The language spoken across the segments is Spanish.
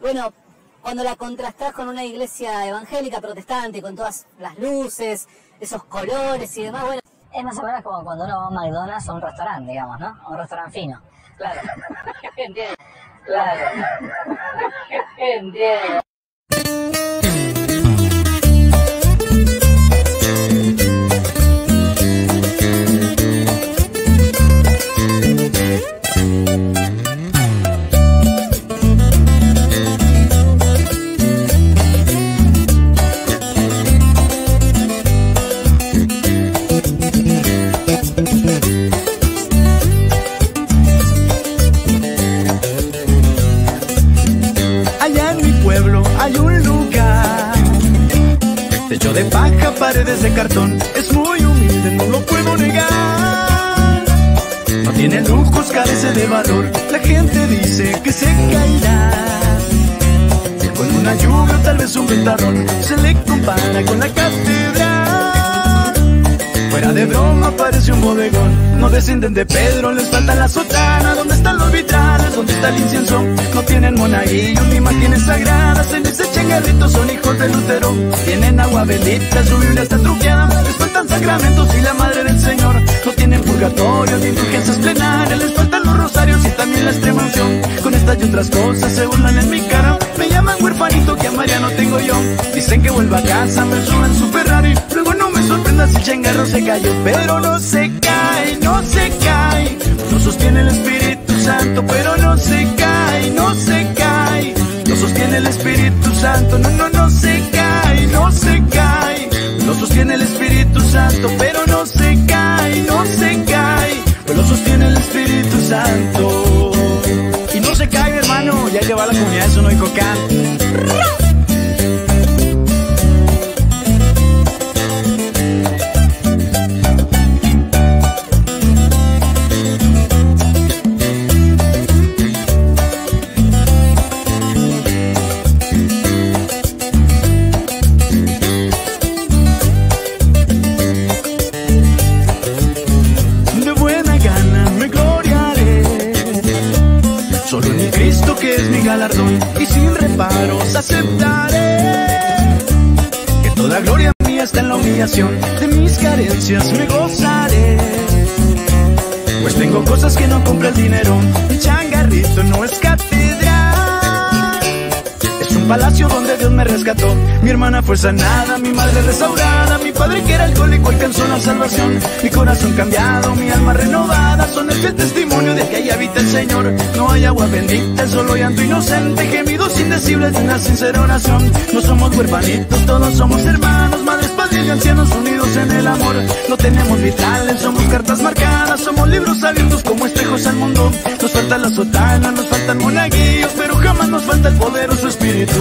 Bueno, cuando la contrastás con una iglesia evangélica protestante, con todas las luces, esos colores y demás, bueno. Es más o menos como cuando uno va a McDonald's o a un restaurante, digamos, ¿no? A un restaurante fino. Claro. Entiendo. Claro. Entiendo. de paja, paredes de cartón. Es muy humilde, no lo puedo negar. No tiene lujos, carece de valor. La gente dice que se caerá. Con una lluvia, tal vez un ventarrón, se le compara con la catedral. Fuera de broma parece un bodegón No descienden de Pedro, les falta la sotana ¿Dónde están los vitrales? ¿Dónde está el incienso? No tienen monaguillos ni imágenes sagradas En ese chengarrito son hijos de Lutero Tienen agua bendita, su Biblia está truqueada Les faltan sacramentos y la madre del Señor No tienen purgatorio ni indulgencias plenarias Les faltan los rosarios y también la extrema Con estas y otras cosas se burlan en mi cara llaman huerfanito que a María no tengo yo. Dicen que vuelva a casa, me suben su Ferrari. Luego no me sorprenda si Chengarro se cayó. Pero no se cae, no se cae. No sostiene el Espíritu Santo, pero no se cae, no se cae. No sostiene el Espíritu Santo, no, no, no se cae, no se cae. No sostiene el Espíritu Santo, pero no se cae, no se cae. Lo sostiene el Espíritu Santo ya lleva a la comunidad de Sonoy Cocán. que toda gloria mía está en la humillación de mis carencias me gozaré pues tengo cosas que no compra el dinero mi changarrito no escape palacio donde Dios me rescató. Mi hermana fue sanada, mi madre restaurada, mi padre que era alcohólico alcanzó la salvación. Mi corazón cambiado, mi alma renovada, son el testimonio de que ahí habita el Señor. No hay agua bendita, solo llanto inocente, gemidos indecibles de una sincera oración. No somos huerfanitos, todos somos hermanos, madre y ancianos unidos en el amor. No tenemos vitales, somos cartas marcadas, somos libros abiertos como espejos al mundo. Nos falta la sotana, nos faltan monaguillos, pero jamás nos falta el poder o su espíritu.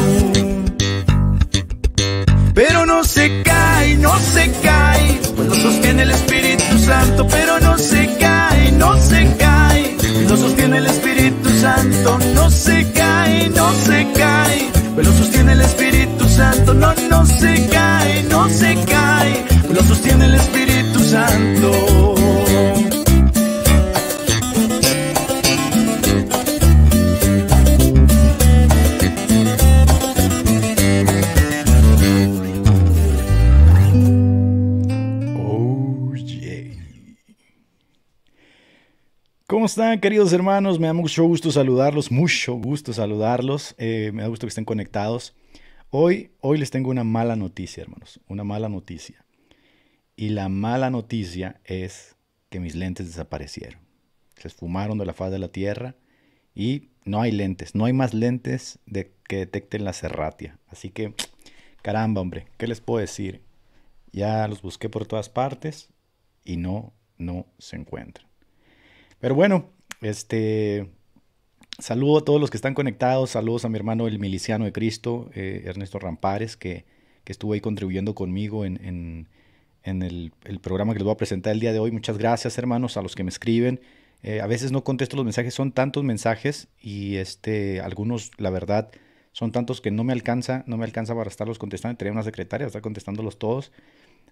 Pero no se cae, no se cae, pues lo sostiene el Espíritu Santo. Pero no se cae, no se cae, pues lo sostiene el Espíritu Santo. No se cae, no se cae, pues lo sostiene el Espíritu Santo. No, no se cae no se cae, lo sostiene el Espíritu Santo. ¿Cómo están, queridos hermanos? Me da mucho gusto saludarlos, mucho gusto saludarlos. Eh, me da gusto que estén conectados. Hoy, hoy les tengo una mala noticia, hermanos, una mala noticia. Y la mala noticia es que mis lentes desaparecieron. Se esfumaron de la faz de la tierra y no hay lentes, no hay más lentes de, que detecten la serratia. Así que, caramba, hombre, ¿qué les puedo decir? Ya los busqué por todas partes y no, no se encuentran. Pero bueno, este, Saludo a todos los que están conectados, saludos a mi hermano el miliciano de Cristo, eh, Ernesto Rampares, que, estuvo ahí contribuyendo conmigo en, el, programa que les voy a presentar el día de hoy. Muchas gracias hermanos a los que me escriben. Eh, a veces no contesto los mensajes, son tantos mensajes y este, algunos, la verdad, son tantos que no me alcanza, no me alcanza para estarlos contestando. Tenía una secretaria, está contestándolos todos.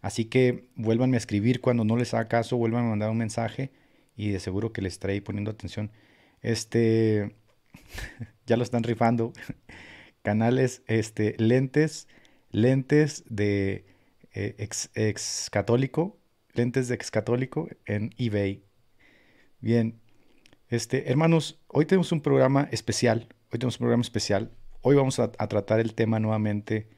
Así que vuélvanme a escribir cuando no les haga caso, vuelvan a mandar un mensaje y de seguro que les estaré poniendo atención. Este, ya lo están rifando. Canales, este, lentes, lentes de eh, ex, católico, lentes de ex católico en eBay. Bien, este, hermanos, hoy tenemos un programa especial. Hoy tenemos un programa especial. Hoy vamos a, tratar el tema nuevamente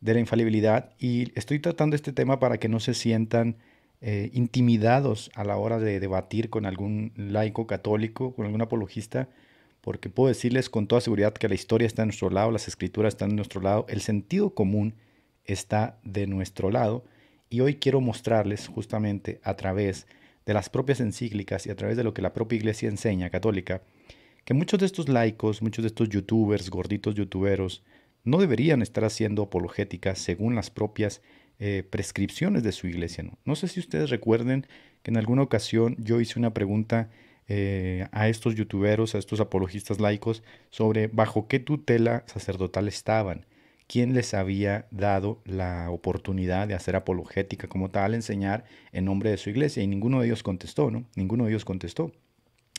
de la infalibilidad y estoy tratando este tema para que no se sientan eh, intimidados a la hora de debatir con algún laico católico, con algún apologista porque puedo decirles con toda seguridad que la historia está de nuestro lado, las escrituras están de nuestro lado, el sentido común está de nuestro lado. Y hoy quiero mostrarles justamente a través de las propias encíclicas y a través de lo que la propia iglesia enseña católica, que muchos de estos laicos, muchos de estos youtubers, gorditos youtuberos, no deberían estar haciendo apologética según las propias eh, prescripciones de su iglesia. ¿no? no sé si ustedes recuerden que en alguna ocasión yo hice una pregunta eh, a estos youtuberos, a estos apologistas laicos, sobre bajo qué tutela sacerdotal estaban, quién les había dado la oportunidad de hacer apologética como tal, enseñar en nombre de su iglesia. Y ninguno de ellos contestó, ¿no? Ninguno de ellos contestó.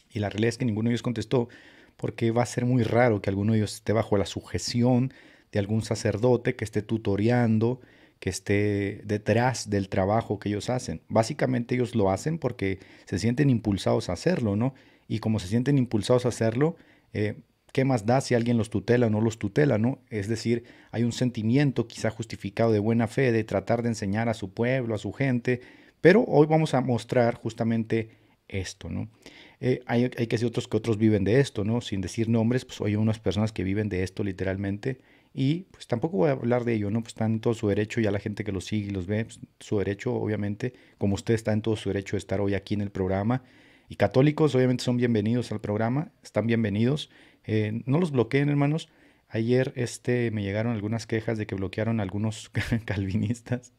Y la realidad es que ninguno de ellos contestó porque va a ser muy raro que alguno de ellos esté bajo la sujeción de algún sacerdote que esté tutoreando, que esté detrás del trabajo que ellos hacen. Básicamente ellos lo hacen porque se sienten impulsados a hacerlo, ¿no? Y como se sienten impulsados a hacerlo, eh, ¿qué más da si alguien los tutela o no los tutela, no? Es decir, hay un sentimiento quizá justificado de buena fe, de tratar de enseñar a su pueblo, a su gente, pero hoy vamos a mostrar justamente esto, ¿no? Eh, hay, hay, que decir otros que otros viven de esto, ¿no? Sin decir nombres, pues hay unas personas que viven de esto literalmente, y pues tampoco voy a hablar de ello, ¿no? Pues están en todo su derecho, ya la gente que los sigue y los ve, pues, su derecho, obviamente, como usted está en todo su derecho de estar hoy aquí en el programa. Y católicos, obviamente, son bienvenidos al programa, están bienvenidos. Eh, no los bloqueen, hermanos. Ayer este, me llegaron algunas quejas de que bloquearon a algunos calvinistas,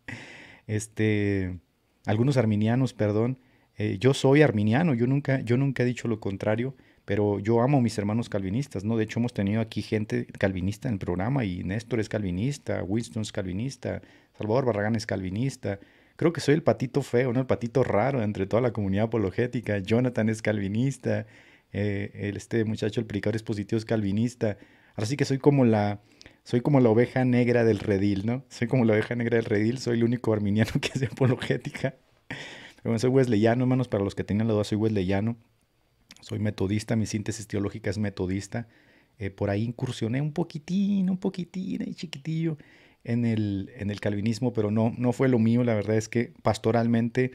este, algunos arminianos, perdón. Eh, yo soy arminiano, yo nunca, yo nunca he dicho lo contrario. Pero yo amo a mis hermanos calvinistas, ¿no? De hecho, hemos tenido aquí gente calvinista en el programa y Néstor es calvinista, Winston es calvinista, Salvador Barragán es calvinista. Creo que soy el patito feo, ¿no? El patito raro entre toda la comunidad apologética. Jonathan es calvinista, eh, este muchacho, el predicador positivo es calvinista. Así que soy como la, soy como la oveja negra del redil, ¿no? Soy como la oveja negra del redil, soy el único arminiano que hace apologética. bueno, soy wesleyano, hermanos, para los que tengan la duda, soy wesleyano soy metodista, mi síntesis teológica es metodista. Eh, por ahí incursioné un poquitín, un poquitín, ahí chiquitillo, en el, en el calvinismo, pero no, no fue lo mío. La verdad es que pastoralmente,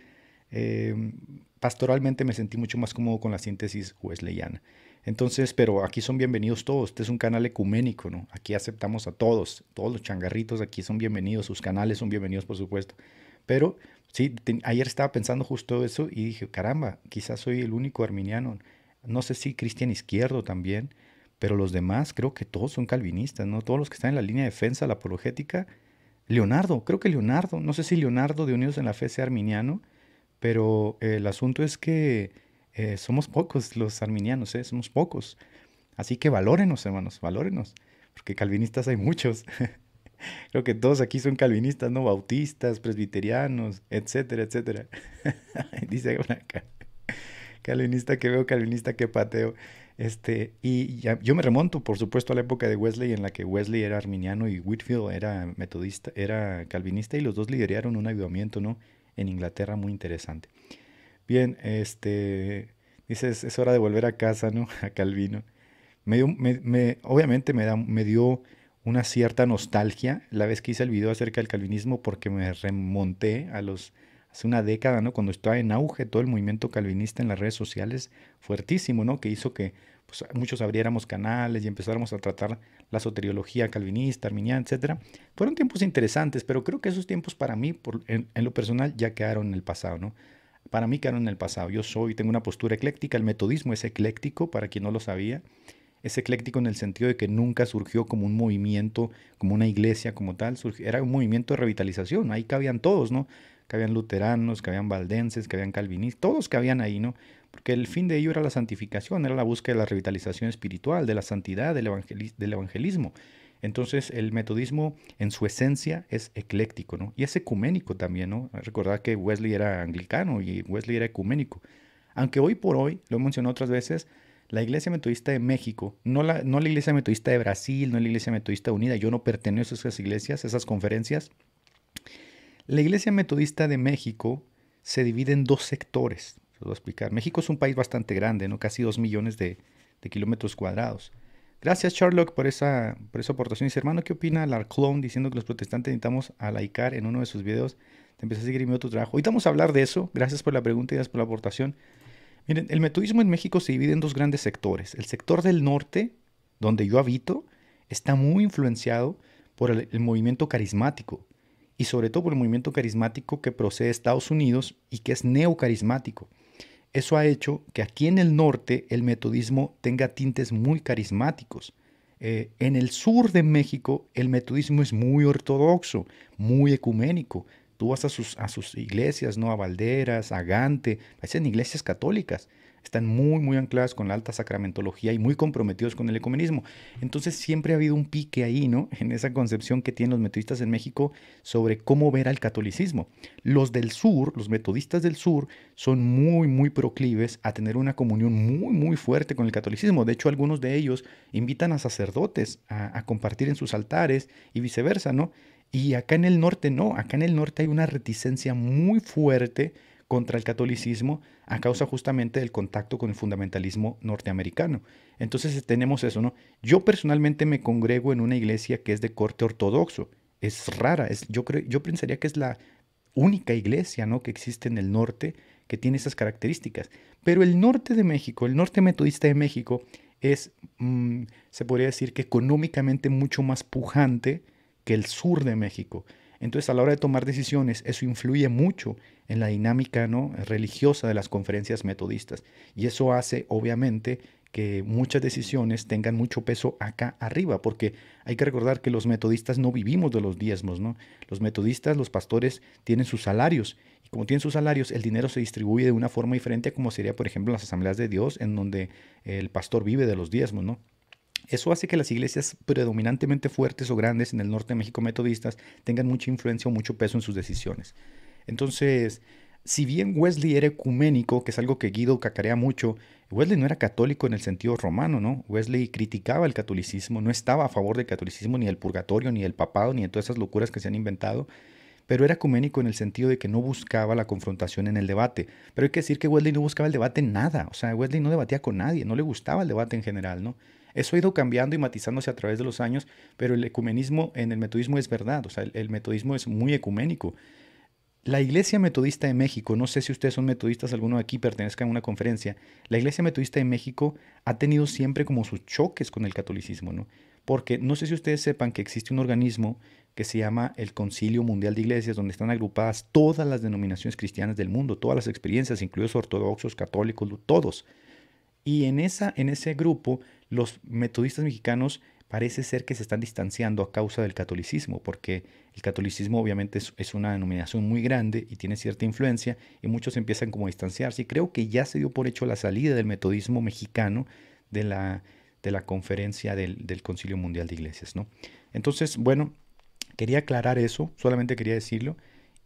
eh, pastoralmente me sentí mucho más cómodo con la síntesis wesleyana. Entonces, pero aquí son bienvenidos todos. Este es un canal ecuménico, ¿no? Aquí aceptamos a todos. Todos los changarritos aquí son bienvenidos. Sus canales son bienvenidos, por supuesto. Pero sí, ayer estaba pensando justo eso y dije, caramba, quizás soy el único arminiano no sé si Cristian Izquierdo también, pero los demás creo que todos son calvinistas, ¿no? Todos los que están en la línea de defensa, la apologética. Leonardo, creo que Leonardo, no sé si Leonardo de Unidos en la Fe sea arminiano, pero el asunto es que eh, somos pocos los arminianos, ¿eh? somos pocos. Así que valórenos, hermanos, valórenos, porque calvinistas hay muchos. creo que todos aquí son calvinistas, ¿no? Bautistas, presbiterianos, etcétera, etcétera. Dice Blanca calvinista que veo, calvinista que pateo. Este, y yo me remonto, por supuesto, a la época de Wesley, en la que Wesley era arminiano y Whitfield era metodista, era calvinista, y los dos lideraron un avivamiento, ¿no? En Inglaterra, muy interesante. Bien, este, dices, es hora de volver a casa, ¿no? A Calvino. obviamente me, da, me dio una cierta nostalgia la vez que hice el video acerca del calvinismo porque me remonté a los hace una década, ¿no? Cuando estaba en auge todo el movimiento calvinista en las redes sociales, fuertísimo, ¿no? Que hizo que pues, muchos abriéramos canales y empezáramos a tratar la soteriología calvinista, arminiana, etc. Fueron tiempos interesantes, pero creo que esos tiempos para mí, en, lo personal, ya quedaron en el pasado, ¿no? Para mí quedaron en el pasado. Yo soy, tengo una postura ecléctica, el metodismo es ecléctico, para quien no lo sabía. Es ecléctico en el sentido de que nunca surgió como un movimiento, como una iglesia, como tal. era un movimiento de revitalización, ahí cabían todos, ¿no? que habían luteranos, que habían valdenses, que habían calvinistas, todos que habían ahí, ¿no? Porque el fin de ello era la santificación, era la búsqueda de la revitalización espiritual, de la santidad, del, evangelismo. Entonces el metodismo en su esencia es ecléctico, ¿no? Y es ecuménico también, ¿no? Recordad que Wesley era anglicano y Wesley era ecuménico. Aunque hoy por hoy, lo he mencionado otras veces, la Iglesia Metodista de México, no la, no la Iglesia Metodista de Brasil, no la Iglesia Metodista Unida, yo no pertenezco a esas iglesias, esas conferencias, la Iglesia Metodista de México se divide en dos sectores. Se lo voy a explicar. México es un país bastante grande, ¿no? casi dos millones de, kilómetros cuadrados. Gracias, Sherlock, por esa, por esa aportación. Dice, hermano, ¿qué opina Larclone diciendo que los protestantes necesitamos a laicar en uno de sus videos? Te empecé a seguir mi otro trabajo. Ahorita vamos a hablar de eso. Gracias por la pregunta y gracias por la aportación. Miren, el metodismo en México se divide en dos grandes sectores. El sector del norte, donde yo habito, está muy influenciado por el movimiento carismático y sobre todo por el movimiento carismático que procede de Estados Unidos y que es neocarismático. Eso ha hecho que aquí en el norte el metodismo tenga tintes muy carismáticos. Eh, en el sur de México el metodismo es muy ortodoxo, muy ecuménico. Tú vas a sus, a sus iglesias, ¿no? A Valderas, a Gante, parecen iglesias católicas están muy, muy ancladas con la alta sacramentología y muy comprometidos con el ecumenismo. Entonces siempre ha habido un pique ahí, ¿no? En esa concepción que tienen los metodistas en México sobre cómo ver al catolicismo. Los del sur, los metodistas del sur, son muy, muy proclives a tener una comunión muy, muy fuerte con el catolicismo. De hecho, algunos de ellos invitan a sacerdotes a, compartir en sus altares y viceversa, ¿no? Y acá en el norte no, acá en el norte hay una reticencia muy fuerte contra el catolicismo a causa justamente del contacto con el fundamentalismo norteamericano. Entonces eh, tenemos eso, ¿no? Yo personalmente me congrego en una iglesia que es de corte ortodoxo. Es rara, es, yo, creo, yo pensaría que es la única iglesia ¿no? que existe en el norte que tiene esas características. Pero el norte de México, el norte metodista de México, es, mm, se podría decir que económicamente mucho más pujante que el sur de México. Entonces a la hora de tomar decisiones eso influye mucho en la dinámica ¿no? religiosa de las conferencias metodistas. Y eso hace, obviamente, que muchas decisiones tengan mucho peso acá arriba, porque hay que recordar que los metodistas no vivimos de los diezmos, ¿no? Los metodistas, los pastores, tienen sus salarios, y como tienen sus salarios, el dinero se distribuye de una forma diferente como sería, por ejemplo, las asambleas de Dios, en donde el pastor vive de los diezmos, ¿no? Eso hace que las iglesias predominantemente fuertes o grandes en el norte de México metodistas tengan mucha influencia o mucho peso en sus decisiones. Entonces, si bien Wesley era ecuménico, que es algo que Guido cacarea mucho, Wesley no era católico en el sentido romano, ¿no? Wesley criticaba el catolicismo, no estaba a favor del catolicismo, ni del purgatorio, ni del papado, ni de todas esas locuras que se han inventado, pero era ecuménico en el sentido de que no buscaba la confrontación en el debate. Pero hay que decir que Wesley no buscaba el debate en nada, o sea, Wesley no debatía con nadie, no le gustaba el debate en general, ¿no? Eso ha ido cambiando y matizándose a través de los años, pero el ecumenismo en el metodismo es verdad, o sea, el, el metodismo es muy ecuménico la Iglesia Metodista de México, no sé si ustedes son metodistas, alguno de aquí pertenezca a una conferencia, la Iglesia Metodista de México ha tenido siempre como sus choques con el catolicismo, ¿no? Porque no sé si ustedes sepan que existe un organismo que se llama el Concilio Mundial de Iglesias, donde están agrupadas todas las denominaciones cristianas del mundo, todas las experiencias, incluidos ortodoxos, católicos, todos. Y en, esa, en ese grupo, los metodistas mexicanos parece ser que se están distanciando a causa del catolicismo, porque el catolicismo obviamente es, una denominación muy grande y tiene cierta influencia y muchos empiezan como a distanciarse. Y creo que ya se dio por hecho la salida del metodismo mexicano de la, de la conferencia del, del Concilio Mundial de Iglesias. ¿no? Entonces, bueno, quería aclarar eso, solamente quería decirlo.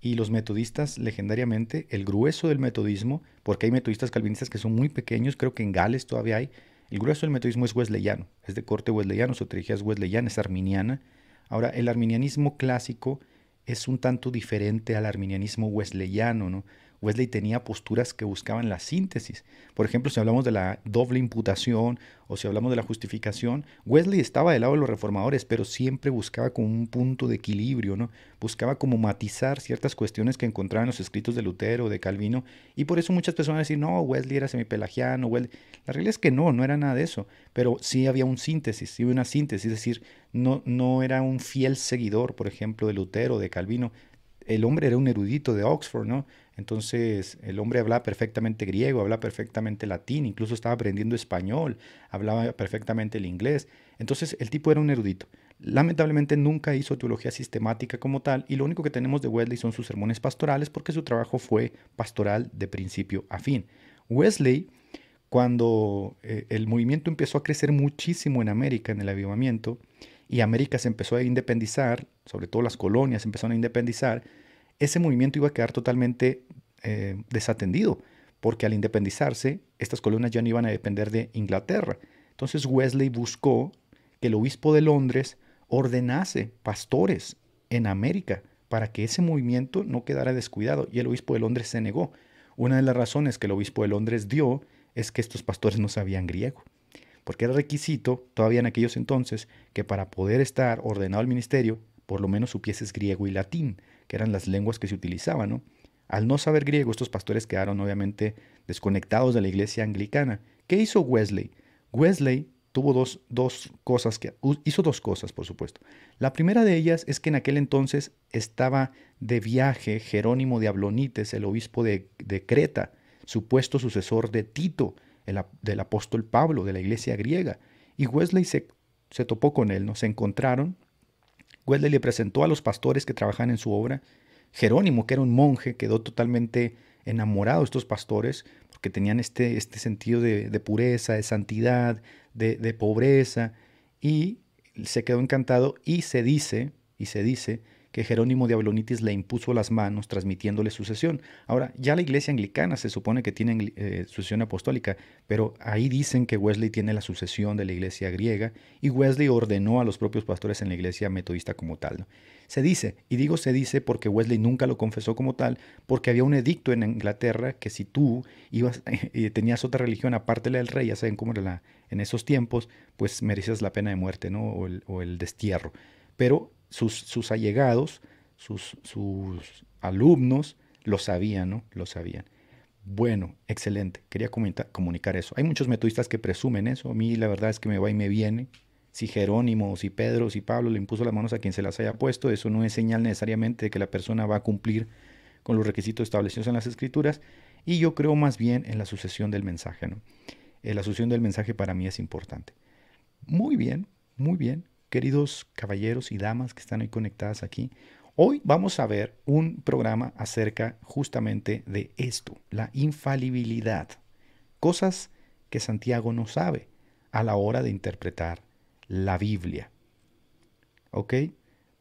Y los metodistas, legendariamente, el grueso del metodismo, porque hay metodistas calvinistas que son muy pequeños, creo que en Gales todavía hay, el grueso del metodismo es wesleyano, es de corte wesleyano, su teología es wesleyana, es arminiana. Ahora, el arminianismo clásico es un tanto diferente al arminianismo wesleyano, ¿no? Wesley tenía posturas que buscaban la síntesis. Por ejemplo, si hablamos de la doble imputación o si hablamos de la justificación, Wesley estaba del lado de los reformadores, pero siempre buscaba como un punto de equilibrio, ¿no? Buscaba como matizar ciertas cuestiones que encontraba en los escritos de Lutero, o de Calvino, y por eso muchas personas decían, no, Wesley era semipelagiano, Wesley... La realidad es que no, no era nada de eso, pero sí había un síntesis, sí una síntesis, es decir, no, no era un fiel seguidor, por ejemplo, de Lutero, o de Calvino, el hombre era un erudito de Oxford, ¿no? Entonces el hombre hablaba perfectamente griego, hablaba perfectamente latín, incluso estaba aprendiendo español, hablaba perfectamente el inglés. Entonces el tipo era un erudito. Lamentablemente nunca hizo teología sistemática como tal y lo único que tenemos de Wesley son sus sermones pastorales porque su trabajo fue pastoral de principio a fin. Wesley, cuando eh, el movimiento empezó a crecer muchísimo en América, en el avivamiento, y América se empezó a independizar, sobre todo las colonias empezaron a independizar, ese movimiento iba a quedar totalmente eh, desatendido, porque al independizarse, estas colonias ya no iban a depender de Inglaterra. Entonces Wesley buscó que el obispo de Londres ordenase pastores en América para que ese movimiento no quedara descuidado y el obispo de Londres se negó. Una de las razones que el obispo de Londres dio es que estos pastores no sabían griego, porque era requisito, todavía en aquellos entonces, que para poder estar ordenado al ministerio, por lo menos supieses griego y latín eran las lenguas que se utilizaban. ¿no? Al no saber griego, estos pastores quedaron obviamente desconectados de la iglesia anglicana. ¿Qué hizo Wesley? Wesley tuvo dos, cosas que hizo dos cosas, por supuesto. La primera de ellas es que en aquel entonces estaba de viaje Jerónimo de Ablonites, el obispo de, Creta, supuesto sucesor de Tito, del apóstol Pablo, de la iglesia griega. Y Wesley se, se topó con él, ¿no? se encontraron Wesley le presentó a los pastores que trabajaban en su obra. Jerónimo, que era un monje, quedó totalmente enamorado de estos pastores porque tenían este, este sentido de, pureza, de santidad, de pobreza, y se quedó encantado y se dice, y se dice que Jerónimo Diablonitis le impuso las manos transmitiéndole sucesión. Ahora, ya la iglesia anglicana se supone que tiene eh, sucesión apostólica, pero ahí dicen que Wesley tiene la sucesión de la iglesia griega y Wesley ordenó a los propios pastores en la iglesia metodista como tal. Se dice, y digo se dice porque Wesley nunca lo confesó como tal, porque había un edicto en Inglaterra que si tú ibas y tenías otra religión aparte la del rey, ya saben cómo era la, en esos tiempos, pues merecías la pena de muerte ¿no? o el destierro. Pero sus, allegados, sus, sus, alumnos, lo sabían, ¿no? Lo sabían. Bueno, excelente. Quería comunicar, comunicar eso. Hay muchos metodistas que presumen eso. A mí la verdad es que me va y me viene. Si Jerónimo, si Pedro, si Pablo le impuso las manos a quien se las haya puesto, eso no es señal necesariamente de que la persona va a cumplir con los requisitos establecidos en las escrituras. Y yo creo más bien en la sucesión del mensaje. ¿no? Eh, la sucesión del mensaje para mí es importante. Muy bien, muy bien queridos caballeros y damas que están hoy conectadas aquí, hoy vamos a ver un programa acerca justamente de esto, la infalibilidad, cosas que Santiago no sabe a la hora de interpretar la Biblia. ¿Ok?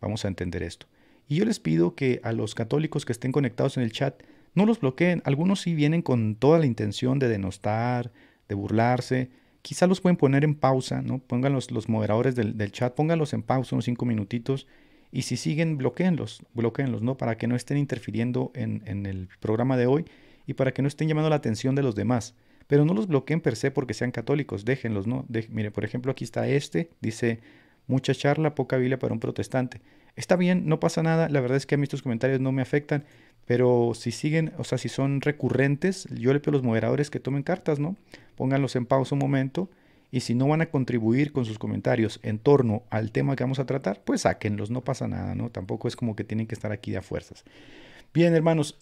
Vamos a entender esto. Y yo les pido que a los católicos que estén conectados en el chat no los bloqueen. Algunos sí vienen con toda la intención de denostar, de burlarse, quizá los pueden poner en pausa, ¿no? Pongan los, moderadores del, chat, pónganlos en pausa unos cinco minutitos y si siguen, bloqueenlos, bloqueenlos, ¿no? Para que no estén interfiriendo en, el programa de hoy y para que no estén llamando la atención de los demás. Pero no los bloqueen per se porque sean católicos, déjenlos, ¿no? mire, por ejemplo, aquí está este, dice, mucha charla, poca Biblia para un protestante. Está bien, no pasa nada, la verdad es que a mí estos comentarios no me afectan pero si siguen, o sea, si son recurrentes, yo le pido a los moderadores que tomen cartas, ¿no? Pónganlos en pausa un momento y si no van a contribuir con sus comentarios en torno al tema que vamos a tratar, pues sáquenlos, no pasa nada, ¿no? Tampoco es como que tienen que estar aquí de a fuerzas. Bien, hermanos,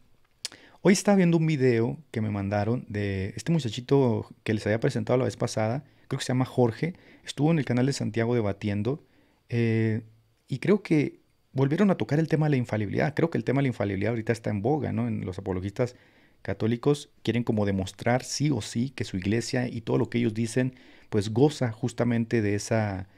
hoy estaba viendo un video que me mandaron de este muchachito que les había presentado la vez pasada, creo que se llama Jorge, estuvo en el canal de Santiago debatiendo eh, y creo que volvieron a tocar el tema de la infalibilidad. Creo que el tema de la infalibilidad ahorita está en boga, ¿no? En los apologistas católicos quieren como demostrar sí o sí que su iglesia y todo lo que ellos dicen, pues goza justamente de esa,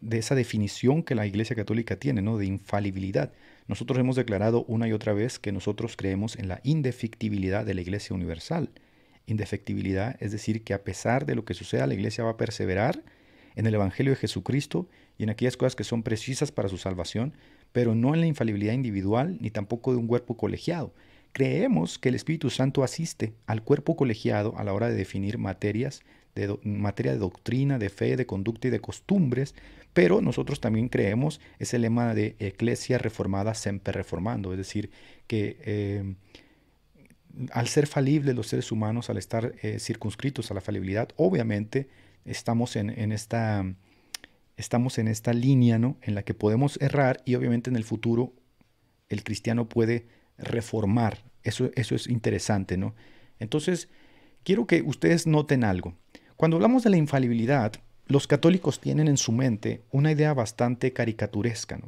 de esa definición que la iglesia católica tiene, ¿no? De infalibilidad. Nosotros hemos declarado una y otra vez que nosotros creemos en la indefectibilidad de la iglesia universal. Indefectibilidad es decir que a pesar de lo que suceda, la iglesia va a perseverar en el Evangelio de Jesucristo y en aquellas cosas que son precisas para su salvación, pero no en la infalibilidad individual ni tampoco de un cuerpo colegiado. Creemos que el Espíritu Santo asiste al cuerpo colegiado a la hora de definir materias, de materia de doctrina, de fe, de conducta y de costumbres, pero nosotros también creemos ese lema de Iglesia reformada siempre reformando, es decir, que eh, al ser falibles los seres humanos, al estar eh, circunscritos a la falibilidad, obviamente estamos en, en esta estamos en esta línea ¿no? en la que podemos errar y obviamente en el futuro el cristiano puede reformar. Eso, eso es interesante, ¿no? Entonces, quiero que ustedes noten algo. Cuando hablamos de la infalibilidad, los católicos tienen en su mente una idea bastante caricaturesca,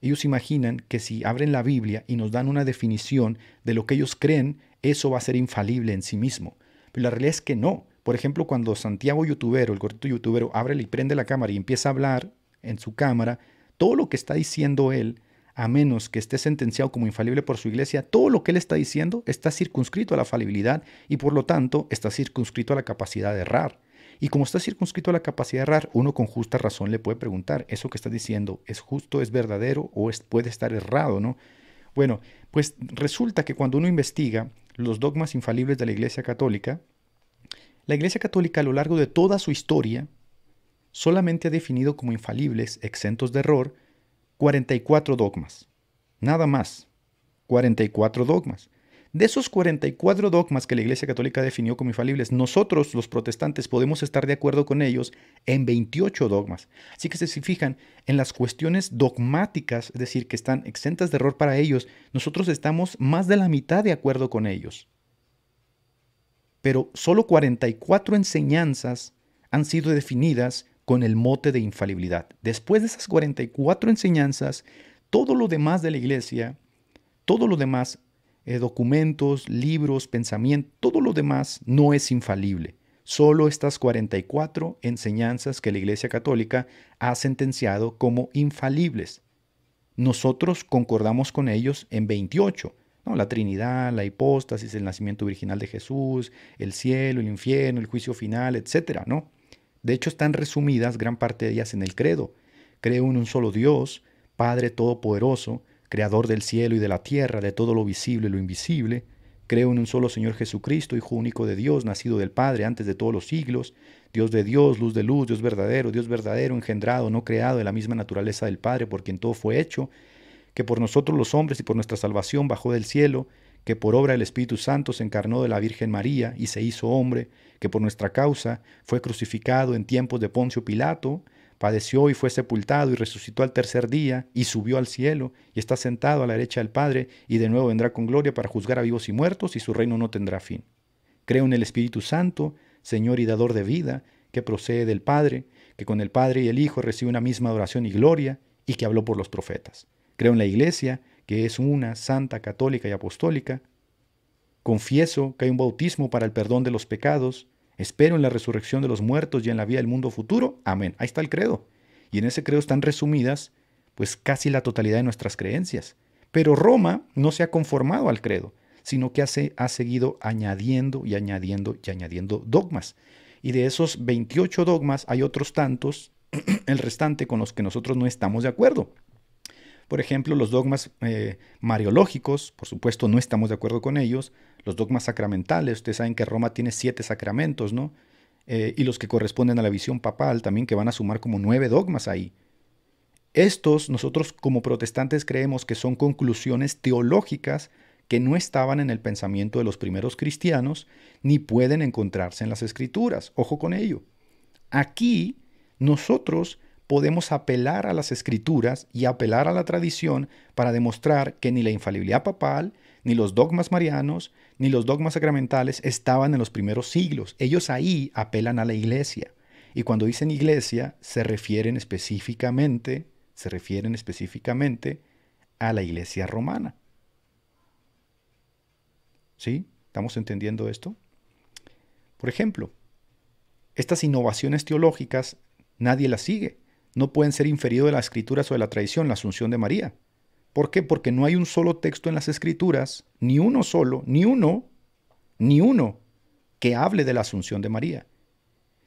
Ellos imaginan que si abren la Biblia y nos dan una definición de lo que ellos creen, eso va a ser infalible en sí mismo. Pero la realidad es que no. Por ejemplo, cuando Santiago Youtubero, el gordito youtubero, abre y prende la cámara y empieza a hablar en su cámara, todo lo que está diciendo él, a menos que esté sentenciado como infalible por su iglesia, todo lo que él está diciendo está circunscrito a la falibilidad y por lo tanto está circunscrito a la capacidad de errar. Y como está circunscrito a la capacidad de errar, uno con justa razón le puede preguntar, ¿eso que está diciendo es justo, es verdadero o puede estar errado, no? Bueno, pues resulta que cuando uno investiga los dogmas infalibles de la Iglesia Católica, la Iglesia Católica a lo largo de toda su historia solamente ha definido como infalibles, exentos de error, 44 dogmas. Nada más. 44 dogmas. De esos 44 dogmas que la Iglesia Católica definió como infalibles, nosotros los protestantes podemos estar de acuerdo con ellos en 28 dogmas. Así que si se fijan en las cuestiones dogmáticas, es decir, que están exentas de error para ellos, nosotros estamos más de la mitad de acuerdo con ellos pero solo 44 enseñanzas han sido definidas con el mote de infalibilidad. Después de esas 44 enseñanzas, todo lo demás de la iglesia, todo lo demás, eh, documentos, libros, pensamiento, todo lo demás no es infalible. Solo estas 44 enseñanzas que la Iglesia Católica ha sentenciado como infalibles. Nosotros concordamos con ellos en 28, la Trinidad, la hipóstasis, el nacimiento virginal de Jesús, el cielo, el infierno, el juicio final, etcétera, ¿no? De hecho, están resumidas gran parte de ellas en el credo. Creo en un solo Dios, Padre Todopoderoso, Creador del cielo y de la tierra, de todo lo visible y lo invisible. Creo en un solo Señor Jesucristo, Hijo único de Dios, nacido del Padre antes de todos los siglos, Dios de Dios, luz de luz, Dios verdadero, Dios verdadero, engendrado, no creado, de la misma naturaleza del Padre, por quien todo fue hecho, que por nosotros los hombres y por nuestra salvación bajó del cielo, que por obra del Espíritu Santo se encarnó de la Virgen María y se hizo hombre, que por nuestra causa fue crucificado en tiempos de Poncio Pilato, padeció y fue sepultado y resucitó al tercer día y subió al cielo y está sentado a la derecha del Padre y de nuevo vendrá con gloria para juzgar a vivos y muertos y su reino no tendrá fin. Creo en el Espíritu Santo, Señor y dador de vida, que procede del Padre, que con el Padre y el Hijo recibe una misma adoración y gloria y que habló por los profetas. Creo en la Iglesia, que es una, santa, católica y apostólica. Confieso que hay un bautismo para el perdón de los pecados. Espero en la resurrección de los muertos y en la vida del mundo futuro. Amén. Ahí está el credo. Y en ese credo están resumidas pues casi la totalidad de nuestras creencias. Pero Roma no se ha conformado al credo, sino que ha seguido añadiendo y añadiendo y añadiendo dogmas. Y de esos 28 dogmas hay otros tantos, el restante con los que nosotros no estamos de acuerdo. Por ejemplo, los dogmas eh, mariológicos, por supuesto, no estamos de acuerdo con ellos. Los dogmas sacramentales, ustedes saben que Roma tiene siete sacramentos, ¿no? Eh, y los que corresponden a la visión papal también, que van a sumar como nueve dogmas ahí. Estos nosotros como protestantes creemos que son conclusiones teológicas que no estaban en el pensamiento de los primeros cristianos ni pueden encontrarse en las escrituras. Ojo con ello. Aquí nosotros podemos apelar a las escrituras y apelar a la tradición para demostrar que ni la infalibilidad papal, ni los dogmas marianos, ni los dogmas sacramentales estaban en los primeros siglos. Ellos ahí apelan a la iglesia. Y cuando dicen iglesia, se refieren específicamente, se refieren específicamente a la iglesia romana. ¿Sí? ¿Estamos entendiendo esto? Por ejemplo, estas innovaciones teológicas nadie las sigue no pueden ser inferidos de las escrituras o de la tradición, la asunción de María. ¿Por qué? Porque no hay un solo texto en las escrituras, ni uno solo, ni uno, ni uno, que hable de la asunción de María.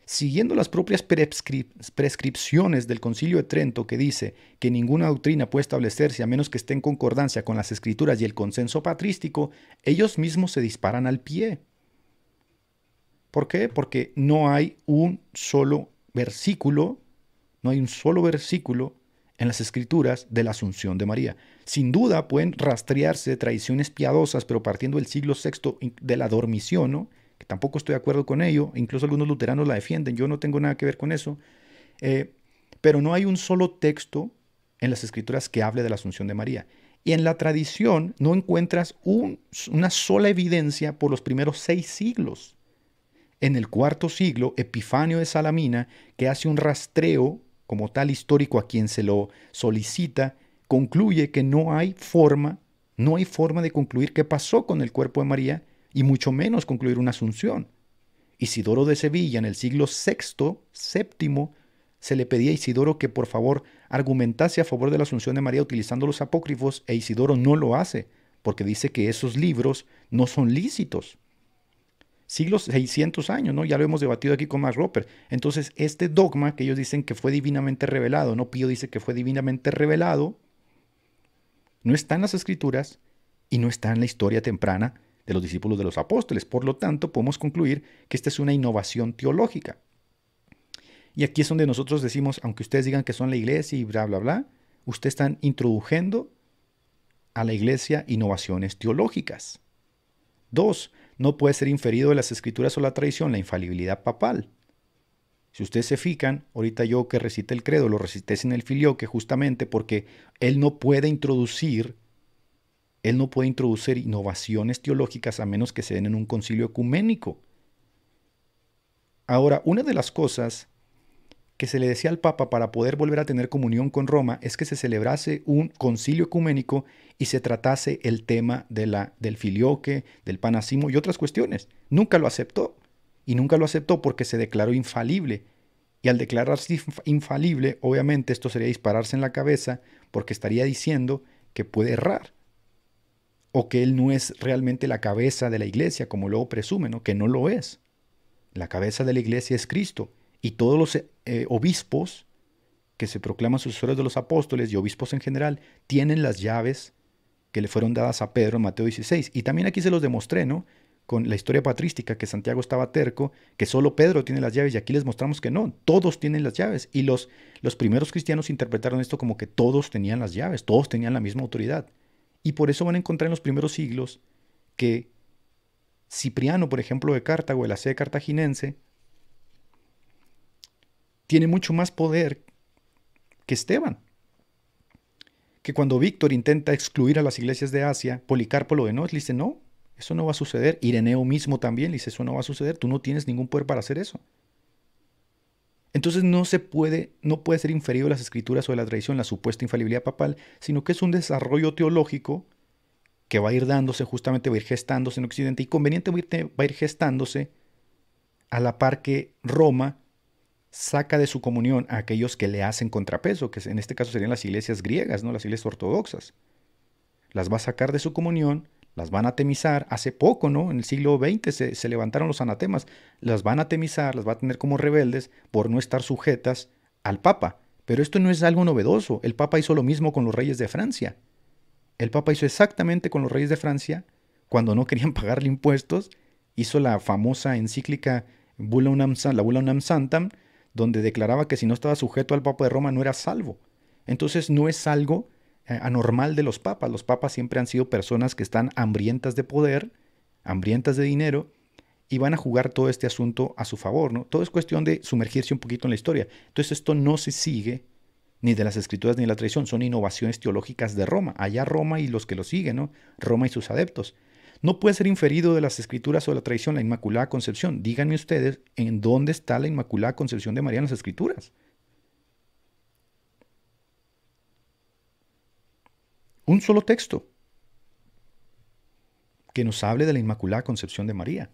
Siguiendo las propias prescripciones del Concilio de Trento que dice que ninguna doctrina puede establecerse a menos que esté en concordancia con las escrituras y el consenso patrístico, ellos mismos se disparan al pie. ¿Por qué? Porque no hay un solo versículo no hay un solo versículo en las escrituras de la Asunción de María. Sin duda pueden rastrearse tradiciones piadosas, pero partiendo del siglo VI de la dormición, ¿no? que tampoco estoy de acuerdo con ello, incluso algunos luteranos la defienden, yo no tengo nada que ver con eso, eh, pero no hay un solo texto en las escrituras que hable de la Asunción de María. Y en la tradición no encuentras una sola evidencia por los primeros seis siglos. En el cuarto siglo, Epifanio de Salamina, que hace un rastreo como tal histórico a quien se lo solicita, concluye que no hay forma, no hay forma de concluir qué pasó con el cuerpo de María y mucho menos concluir una asunción. Isidoro de Sevilla en el siglo VI, VII, se le pedía a Isidoro que por favor argumentase a favor de la asunción de María utilizando los apócrifos e Isidoro no lo hace porque dice que esos libros no son lícitos siglos, 600 años, ¿no? Ya lo hemos debatido aquí con Max Roper. Entonces, este dogma que ellos dicen que fue divinamente revelado, ¿no? Pío dice que fue divinamente revelado, no está en las escrituras y no está en la historia temprana de los discípulos de los apóstoles. Por lo tanto, podemos concluir que esta es una innovación teológica. Y aquí es donde nosotros decimos, aunque ustedes digan que son la iglesia y bla, bla, bla, ustedes están introduciendo a la iglesia innovaciones teológicas. Dos, no puede ser inferido de las escrituras o la tradición la infalibilidad papal. Si ustedes se fijan, ahorita yo que recite el credo, lo recité sin el filioque justamente porque él no puede introducir él no puede introducir innovaciones teológicas a menos que se den en un concilio ecuménico. Ahora, una de las cosas que se le decía al Papa para poder volver a tener comunión con Roma es que se celebrase un concilio ecuménico y se tratase el tema de la, del filioque, del panacimo y otras cuestiones. Nunca lo aceptó. Y nunca lo aceptó porque se declaró infalible. Y al declararse infalible, obviamente esto sería dispararse en la cabeza porque estaría diciendo que puede errar. O que él no es realmente la cabeza de la iglesia, como luego presumen, ¿no? que no lo es. La cabeza de la iglesia es Cristo y todos los eh, obispos que se proclaman sucesores de los apóstoles y obispos en general tienen las llaves que le fueron dadas a Pedro en Mateo 16. Y también aquí se los demostré, ¿no? Con la historia patrística, que Santiago estaba terco, que solo Pedro tiene las llaves, y aquí les mostramos que no, todos tienen las llaves. Y los, los primeros cristianos interpretaron esto como que todos tenían las llaves, todos tenían la misma autoridad. Y por eso van a encontrar en los primeros siglos que Cipriano, por ejemplo, de Cartago, de la sede cartaginense, tiene mucho más poder que Esteban. Que cuando Víctor intenta excluir a las iglesias de Asia, Policarpo lo no le dice, no, eso no va a suceder. Ireneo mismo también le dice, eso no va a suceder, tú no tienes ningún poder para hacer eso. Entonces no se puede, no puede ser inferido las escrituras o la tradición la supuesta infalibilidad papal, sino que es un desarrollo teológico que va a ir dándose, justamente va a ir gestándose en Occidente y convenientemente va a ir gestándose a la par que Roma saca de su comunión a aquellos que le hacen contrapeso, que en este caso serían las iglesias griegas, ¿no? las iglesias ortodoxas. Las va a sacar de su comunión, las van a temizar Hace poco, ¿no? En el siglo XX se, levantaron los anatemas. Las van a temizar las va a tener como rebeldes por no estar sujetas al Papa. Pero esto no es algo novedoso. El Papa hizo lo mismo con los reyes de Francia. El Papa hizo exactamente con los reyes de Francia, cuando no querían pagarle impuestos, hizo la famosa encíclica bulla Unam, la Bula Unam Santam, donde declaraba que si no estaba sujeto al Papa de Roma no era salvo. Entonces no es algo eh, anormal de los papas. Los papas siempre han sido personas que están hambrientas de poder, hambrientas de dinero, y van a jugar todo este asunto a su favor. ¿no? Todo es cuestión de sumergirse un poquito en la historia. Entonces esto no se sigue ni de las escrituras ni de la tradición, son innovaciones teológicas de Roma. Allá Roma y los que lo siguen, ¿no? Roma y sus adeptos. No puede ser inferido de las escrituras o de la tradición la Inmaculada Concepción. Díganme ustedes en dónde está la Inmaculada Concepción de María en las escrituras. Un solo texto que nos hable de la Inmaculada Concepción de María.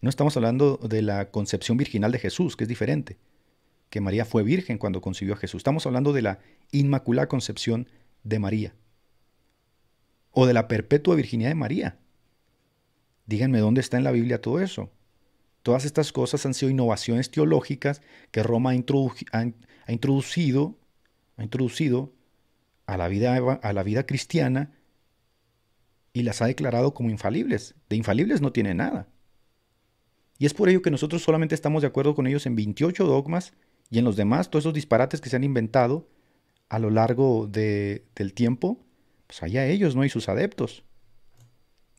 No estamos hablando de la concepción virginal de Jesús, que es diferente, que María fue virgen cuando concibió a Jesús. Estamos hablando de la Inmaculada Concepción de María o de la perpetua virginidad de María. Díganme dónde está en la Biblia todo eso. Todas estas cosas han sido innovaciones teológicas que Roma ha, introducido, ha introducido a, la vida, a la vida cristiana y las ha declarado como infalibles. De infalibles no tiene nada. Y es por ello que nosotros solamente estamos de acuerdo con ellos en 28 dogmas y en los demás, todos esos disparates que se han inventado a lo largo de, del tiempo, pues allá ellos, ¿no? Y sus adeptos.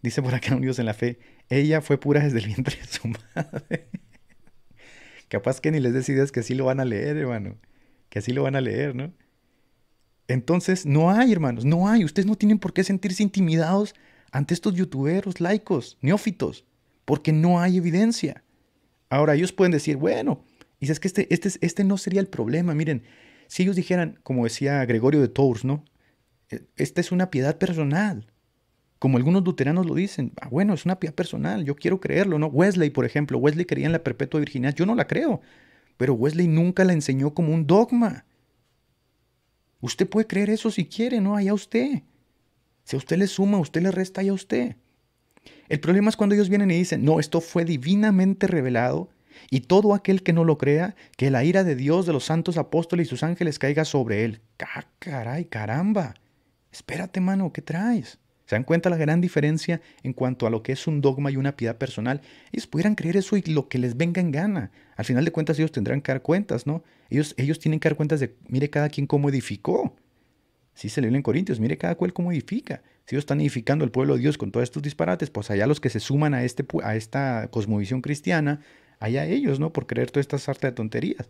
Dice por acá dios en la Fe, ella fue pura desde el vientre de su madre. Capaz que ni les decidas que así lo van a leer, hermano. Que así lo van a leer, ¿no? Entonces, no hay, hermanos, no hay. Ustedes no tienen por qué sentirse intimidados ante estos youtuberos laicos, neófitos, porque no hay evidencia. Ahora, ellos pueden decir, bueno, y es que este, este, este no sería el problema. Miren, si ellos dijeran, como decía Gregorio de Tours, ¿no? E, esta es una piedad personal como algunos luteranos lo dicen, ah, bueno, es una pía personal, yo quiero creerlo, ¿no? Wesley, por ejemplo, Wesley creía en la perpetua virginidad, yo no la creo, pero Wesley nunca la enseñó como un dogma. Usted puede creer eso si quiere, ¿no? Allá usted. Si a usted le suma, a usted le resta, allá usted. El problema es cuando ellos vienen y dicen, no, esto fue divinamente revelado y todo aquel que no lo crea, que la ira de Dios, de los santos apóstoles y sus ángeles caiga sobre él. ¡Ah, caray, caramba! Espérate, mano, ¿qué traes? ¿Se dan cuenta la gran diferencia en cuanto a lo que es un dogma y una piedad personal? Ellos pudieran creer eso y lo que les venga en gana. Al final de cuentas ellos tendrán que dar cuentas, ¿no? Ellos, ellos tienen que dar cuentas de, mire cada quien cómo edificó. Si se lee en Corintios, mire cada cual cómo edifica. Si ellos están edificando el pueblo de Dios con todos estos disparates, pues allá los que se suman a, este, a esta cosmovisión cristiana, allá ellos, ¿no? Por creer toda esta sarta de tonterías.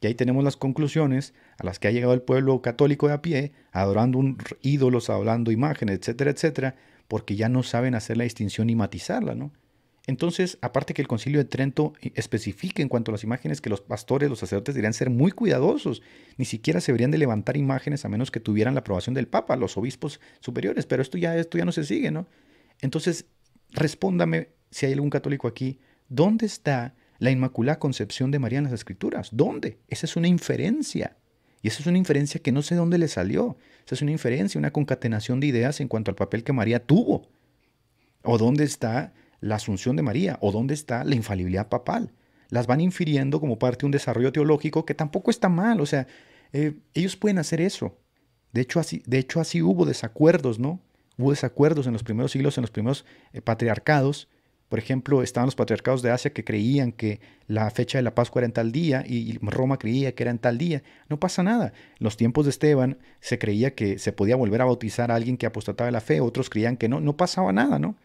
Y ahí tenemos las conclusiones a las que ha llegado el pueblo católico de a pie, adorando un, ídolos, hablando imágenes, etcétera, etcétera, porque ya no saben hacer la distinción y matizarla, ¿no? Entonces, aparte que el concilio de Trento eh, especifique en cuanto a las imágenes que los pastores, los sacerdotes deberían ser muy cuidadosos, ni siquiera se deberían de levantar imágenes a menos que tuvieran la aprobación del Papa, los obispos superiores, pero esto ya, esto ya no se sigue, ¿no? Entonces, respóndame si hay algún católico aquí, ¿dónde está la Inmaculada Concepción de María en las Escrituras. ¿Dónde? Esa es una inferencia. Y esa es una inferencia que no sé dónde le salió. Esa es una inferencia, una concatenación de ideas en cuanto al papel que María tuvo. O dónde está la asunción de María. O dónde está la infalibilidad papal. Las van infiriendo como parte de un desarrollo teológico que tampoco está mal. O sea, eh, ellos pueden hacer eso. De hecho, así, de hecho, así hubo desacuerdos, ¿no? Hubo desacuerdos en los primeros siglos, en los primeros eh, patriarcados, por ejemplo, estaban los patriarcados de Asia que creían que la fecha de la Pascua era en tal día y Roma creía que era en tal día. No pasa nada. En los tiempos de Esteban se creía que se podía volver a bautizar a alguien que apostataba de la fe, otros creían que no, no pasaba nada, ¿no?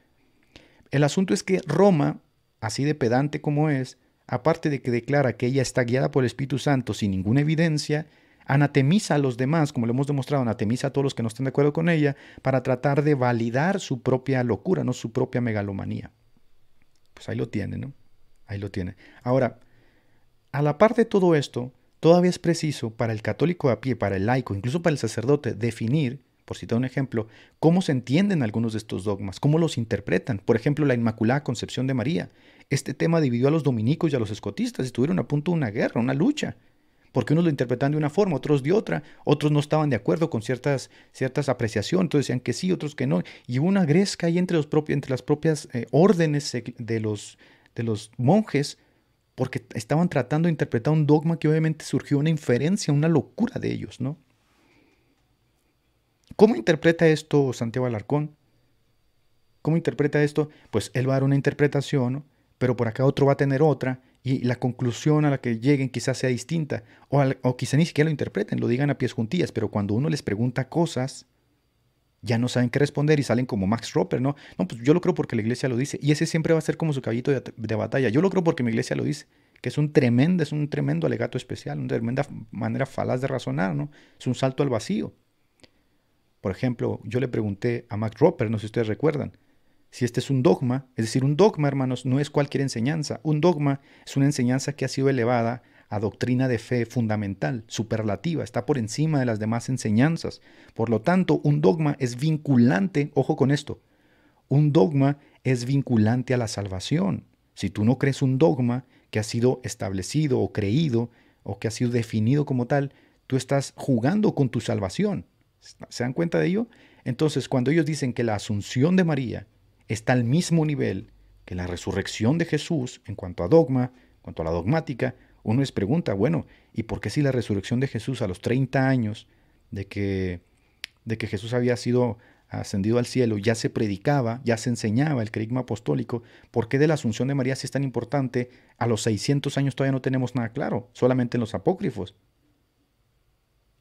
El asunto es que Roma, así de pedante como es, aparte de que declara que ella está guiada por el Espíritu Santo sin ninguna evidencia, anatemiza a los demás, como lo hemos demostrado, anatemiza a todos los que no estén de acuerdo con ella, para tratar de validar su propia locura, no su propia megalomanía. Pues ahí lo tiene, ¿no? Ahí lo tiene. Ahora, a la par de todo esto, todavía es preciso para el católico a pie, para el laico, incluso para el sacerdote, definir, por citar un ejemplo, cómo se entienden algunos de estos dogmas, cómo los interpretan. Por ejemplo, la Inmaculada Concepción de María. Este tema dividió a los dominicos y a los escotistas y tuvieron a punto de una guerra, una lucha porque unos lo interpretan de una forma, otros de otra, otros no estaban de acuerdo con ciertas, ciertas apreciaciones, entonces decían que sí, otros que no, y hubo una gresca ahí entre, los propios, entre las propias eh, órdenes de los, de los monjes, porque estaban tratando de interpretar un dogma que obviamente surgió una inferencia, una locura de ellos, ¿no? ¿Cómo interpreta esto Santiago Alarcón? ¿Cómo interpreta esto? Pues él va a dar una interpretación, pero por acá otro va a tener otra, y la conclusión a la que lleguen quizás sea distinta, o, quizá ni siquiera lo interpreten, lo digan a pies juntillas, pero cuando uno les pregunta cosas, ya no saben qué responder y salen como Max Roper, ¿no? No, pues yo lo creo porque la iglesia lo dice, y ese siempre va a ser como su caballito de, batalla, yo lo creo porque mi iglesia lo dice, que es un tremendo, es un tremendo alegato especial, una tremenda manera falaz de razonar, ¿no? Es un salto al vacío. Por ejemplo, yo le pregunté a Max Roper, no sé si ustedes recuerdan, si este es un dogma, es decir, un dogma, hermanos, no es cualquier enseñanza. Un dogma es una enseñanza que ha sido elevada a doctrina de fe fundamental, superlativa, está por encima de las demás enseñanzas. Por lo tanto, un dogma es vinculante, ojo con esto, un dogma es vinculante a la salvación. Si tú no crees un dogma que ha sido establecido o creído o que ha sido definido como tal, tú estás jugando con tu salvación. ¿Se dan cuenta de ello? Entonces, cuando ellos dicen que la asunción de María está al mismo nivel que la resurrección de Jesús en cuanto a dogma, en cuanto a la dogmática, uno les pregunta, bueno, ¿y por qué si la resurrección de Jesús a los 30 años de que, de que Jesús había sido ascendido al cielo, ya se predicaba, ya se enseñaba el carigma apostólico, ¿por qué de la asunción de María si es tan importante? A los 600 años todavía no tenemos nada claro, solamente en los apócrifos.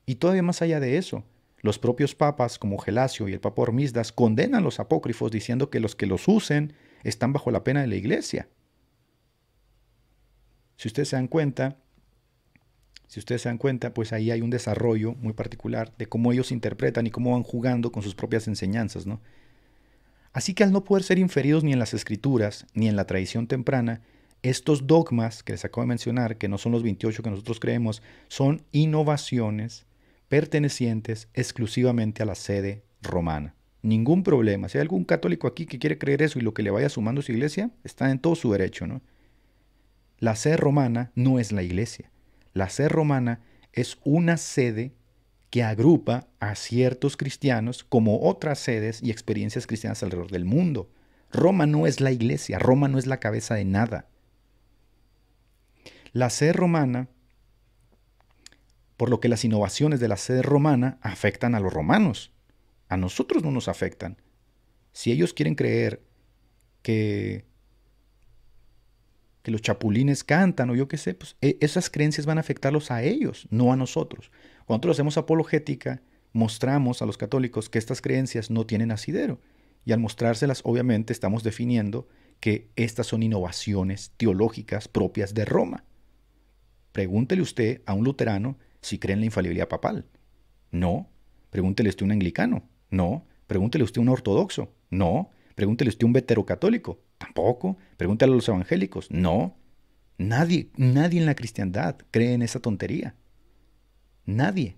Y todavía más allá de eso, los propios papas, como Gelasio y el papa Hormisdas, condenan los apócrifos diciendo que los que los usen están bajo la pena de la iglesia. Si ustedes se dan cuenta, si ustedes se dan cuenta, pues ahí hay un desarrollo muy particular de cómo ellos interpretan y cómo van jugando con sus propias enseñanzas, ¿no? Así que al no poder ser inferidos ni en las escrituras ni en la tradición temprana, estos dogmas que les acabo de mencionar, que no son los 28 que nosotros creemos, son innovaciones pertenecientes exclusivamente a la sede romana. Ningún problema. Si hay algún católico aquí que quiere creer eso y lo que le vaya sumando su iglesia, está en todo su derecho, ¿no? La sede romana no es la iglesia. La sede romana es una sede que agrupa a ciertos cristianos como otras sedes y experiencias cristianas alrededor del mundo. Roma no es la iglesia, Roma no es la cabeza de nada. La sede romana por lo que las innovaciones de la sede romana afectan a los romanos. A nosotros no nos afectan. Si ellos quieren creer que, que los chapulines cantan o yo qué sé, pues e, esas creencias van a afectarlos a ellos, no a nosotros. Cuando nosotros hacemos apologética, mostramos a los católicos que estas creencias no tienen asidero. Y al mostrárselas, obviamente, estamos definiendo que estas son innovaciones teológicas propias de Roma. Pregúntele usted a un luterano si cree en la infalibilidad papal. No. Pregúntele usted un anglicano. No. Pregúntele usted a un ortodoxo. No. Pregúntele usted a un veterocatólico. Tampoco. Pregúntale a los evangélicos. No. Nadie, nadie en la cristiandad cree en esa tontería. Nadie.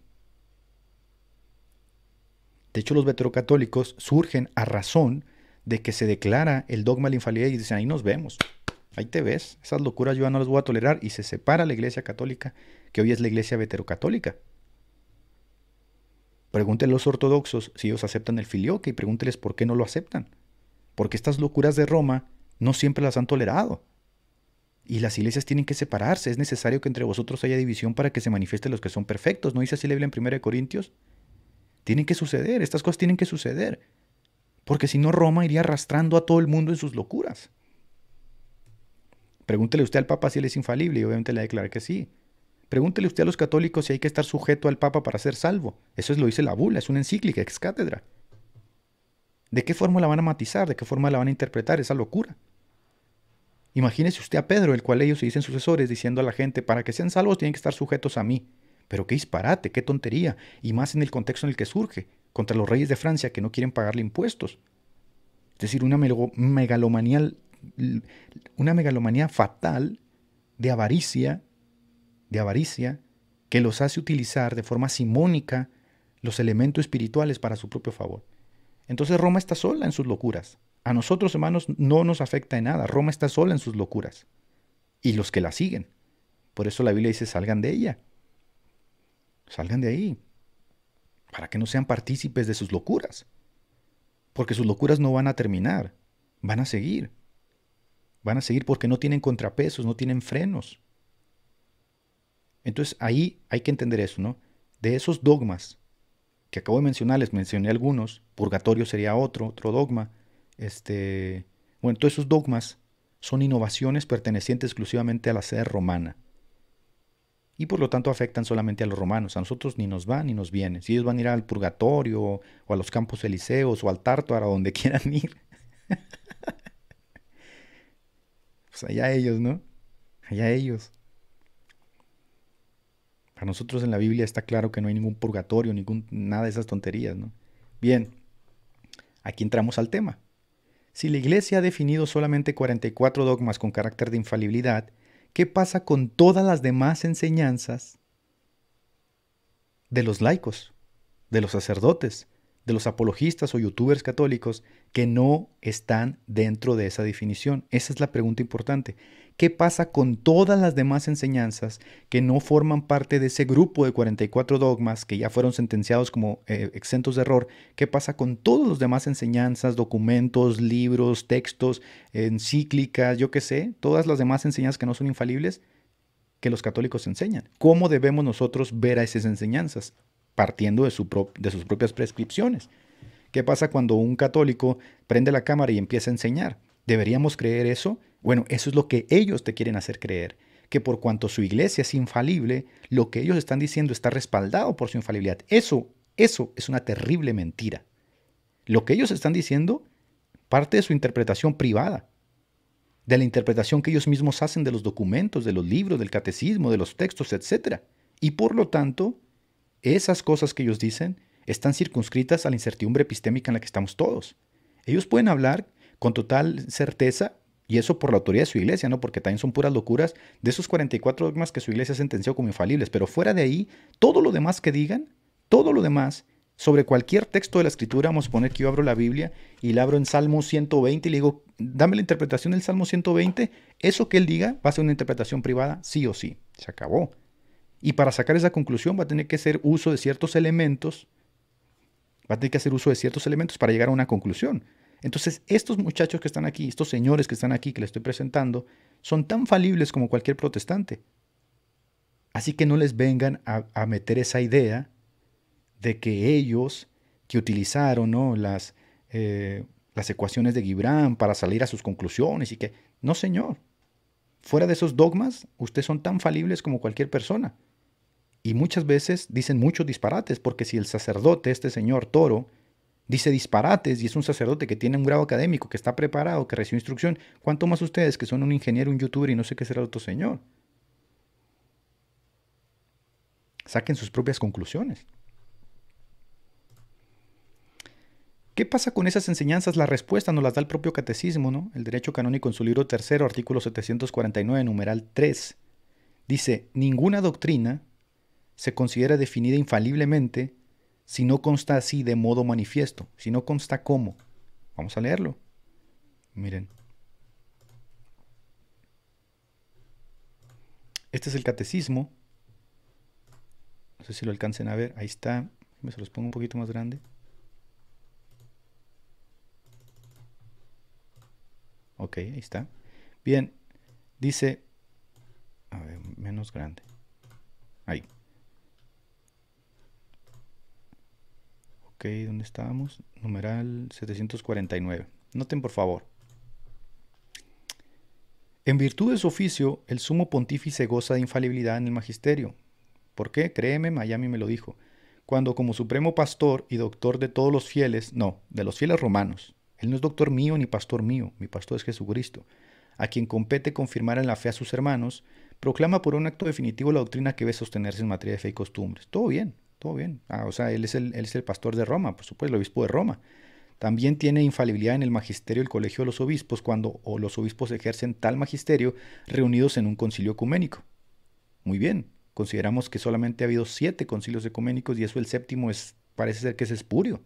De hecho, los veterocatólicos surgen a razón de que se declara el dogma de la infalibilidad y dicen, ahí nos vemos. Ahí te ves, esas locuras yo ya no las voy a tolerar y se separa la iglesia católica, que hoy es la iglesia veterocatólica. Pregúntenle a los ortodoxos si ellos aceptan el filioque y pregúntenles por qué no lo aceptan. Porque estas locuras de Roma no siempre las han tolerado. Y las iglesias tienen que separarse. Es necesario que entre vosotros haya división para que se manifiesten los que son perfectos. ¿No dice así la Biblia en 1 Corintios? Tienen que suceder. Estas cosas tienen que suceder. Porque si no, Roma iría arrastrando a todo el mundo en sus locuras. Pregúntele usted al Papa si él es infalible y obviamente le declara que sí. Pregúntele usted a los católicos si hay que estar sujeto al Papa para ser salvo. Eso es, lo dice la bula, es una encíclica, ex cátedra. ¿De qué forma la van a matizar? ¿De qué forma la van a interpretar? Esa locura. Imagínese usted a Pedro, el cual ellos se dicen sucesores, diciendo a la gente, para que sean salvos tienen que estar sujetos a mí. Pero qué disparate, qué tontería, y más en el contexto en el que surge, contra los reyes de Francia que no quieren pagarle impuestos. Es decir, una megalomanía una megalomanía fatal de avaricia, de avaricia, que los hace utilizar de forma simónica los elementos espirituales para su propio favor. Entonces Roma está sola en sus locuras. A nosotros, hermanos, no nos afecta en nada. Roma está sola en sus locuras. Y los que la siguen. Por eso la Biblia dice, salgan de ella. Salgan de ahí. Para que no sean partícipes de sus locuras. Porque sus locuras no van a terminar. Van a seguir. Van a seguir porque no tienen contrapesos, no tienen frenos. Entonces ahí hay que entender eso, ¿no? De esos dogmas que acabo de mencionar, les mencioné algunos, purgatorio sería otro, otro dogma. Este, bueno, todos esos dogmas son innovaciones pertenecientes exclusivamente a la sede romana. Y por lo tanto afectan solamente a los romanos. A nosotros ni nos van ni nos viene. Si ellos van a ir al purgatorio o a los campos elíseos o al tártaro, a donde quieran ir. Pues allá ellos, ¿no? Allá ellos. Para nosotros en la Biblia está claro que no hay ningún purgatorio, ningún, nada de esas tonterías, ¿no? Bien, aquí entramos al tema. Si la Iglesia ha definido solamente 44 dogmas con carácter de infalibilidad, ¿qué pasa con todas las demás enseñanzas de los laicos, de los sacerdotes, de los apologistas o youtubers católicos que no están dentro de esa definición? Esa es la pregunta importante. ¿Qué pasa con todas las demás enseñanzas que no forman parte de ese grupo de 44 dogmas que ya fueron sentenciados como eh, exentos de error? ¿Qué pasa con todas las demás enseñanzas, documentos, libros, textos, encíclicas, yo qué sé, todas las demás enseñanzas que no son infalibles? que los católicos enseñan. ¿Cómo debemos nosotros ver a esas enseñanzas? partiendo de, de sus propias prescripciones. ¿Qué pasa cuando un católico prende la cámara y empieza a enseñar? ¿Deberíamos creer eso? Bueno, eso es lo que ellos te quieren hacer creer, que por cuanto su iglesia es infalible, lo que ellos están diciendo está respaldado por su infalibilidad. Eso, eso es una terrible mentira. Lo que ellos están diciendo parte de su interpretación privada, de la interpretación que ellos mismos hacen de los documentos, de los libros, del catecismo, de los textos, etc. Y por lo tanto, esas cosas que ellos dicen están circunscritas a la incertidumbre epistémica en la que estamos todos. Ellos pueden hablar con total certeza, y eso por la autoridad de su iglesia, ¿no? Porque también son puras locuras de esos 44 dogmas que su iglesia sentenció como infalibles. Pero fuera de ahí, todo lo demás que digan, todo lo demás, sobre cualquier texto de la escritura, vamos a poner que yo abro la Biblia y la abro en Salmo 120 y le digo, dame la interpretación del Salmo 120, eso que él diga va a ser una interpretación privada, sí o sí. Se acabó. Y para sacar esa conclusión va a tener que hacer uso de ciertos elementos, va a tener que hacer uso de ciertos elementos para llegar a una conclusión. Entonces, estos muchachos que están aquí, estos señores que están aquí, que les estoy presentando, son tan falibles como cualquier protestante. Así que no les vengan a, meter esa idea de que ellos que utilizaron ¿no? las, eh, las ecuaciones de Gibran para salir a sus conclusiones y que, no señor, fuera de esos dogmas, ustedes son tan falibles como cualquier persona. Y muchas veces dicen muchos disparates, porque si el sacerdote, este señor Toro, dice disparates y es un sacerdote que tiene un grado académico, que está preparado, que recibió instrucción, ¿cuánto más ustedes que son un ingeniero, un youtuber y no sé qué será otro señor? Saquen sus propias conclusiones. ¿Qué pasa con esas enseñanzas? La respuesta nos las da el propio catecismo, ¿no? El derecho canónico en su libro tercero, artículo 749, numeral 3. Dice, ninguna doctrina se considera definida infaliblemente si no consta así de modo manifiesto, si no consta cómo. Vamos a leerlo. Miren. Este es el catecismo. No sé si lo alcancen a ver. Ahí está. Me se los pongo un poquito más grande. Ok, ahí está. Bien. Dice. A ver, menos grande. Ahí. Ok, ¿dónde estábamos? Numeral 749. Noten por favor. En virtud de su oficio, el sumo pontífice goza de infalibilidad en el magisterio. ¿Por qué? Créeme, Miami me lo dijo. Cuando como supremo pastor y doctor de todos los fieles, no, de los fieles romanos. Él no es doctor mío ni pastor mío, mi pastor es Jesucristo, a quien compete confirmar en la fe a sus hermanos, proclama por un acto definitivo la doctrina que debe sostenerse en materia de fe y costumbres. Todo bien, todo bien. Ah, o sea, él es, el, él el pastor de Roma, por supuesto, el obispo de Roma. También tiene infalibilidad en el magisterio el colegio de los obispos cuando o los obispos ejercen tal magisterio reunidos en un concilio ecuménico. Muy bien, consideramos que solamente ha habido siete concilios ecuménicos y eso el séptimo es, parece ser que es espurio,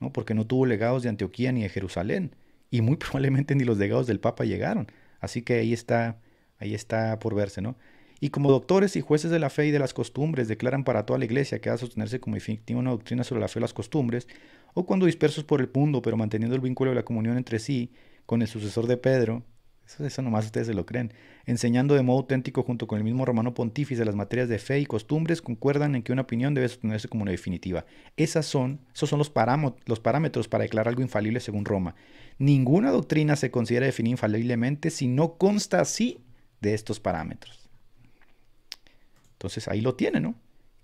¿no? porque no tuvo legados de Antioquía ni de Jerusalén y muy probablemente ni los legados del Papa llegaron. Así que ahí está, ahí está por verse, ¿no? y como doctores y jueces de la fe y de las costumbres declaran para toda la iglesia que ha de sostenerse como definitiva una doctrina sobre la fe y las costumbres, o cuando dispersos por el mundo pero manteniendo el vínculo de la comunión entre sí con el sucesor de Pedro, eso, eso nomás ustedes se lo creen, enseñando de modo auténtico junto con el mismo romano pontífice las materias de fe y costumbres, concuerdan en que una opinión debe sostenerse como una definitiva. Esas son, esos son los, los parámetros para declarar algo infalible según Roma. Ninguna doctrina se considera definida infaliblemente si no consta así de estos parámetros. Entonces ahí lo tiene, ¿no?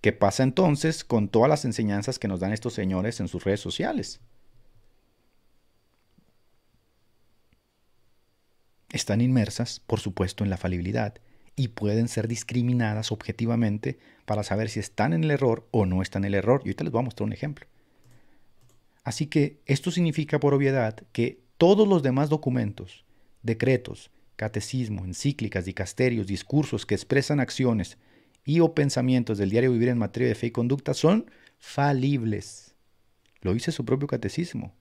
¿Qué pasa entonces con todas las enseñanzas que nos dan estos señores en sus redes sociales? Están inmersas, por supuesto, en la falibilidad y pueden ser discriminadas objetivamente para saber si están en el error o no están en el error. Y ahorita les voy a mostrar un ejemplo. Así que esto significa por obviedad que todos los demás documentos, decretos, catecismo, encíclicas, dicasterios, discursos que expresan acciones y o pensamientos del diario vivir en materia de fe y conducta son falibles. Lo dice su propio catecismo.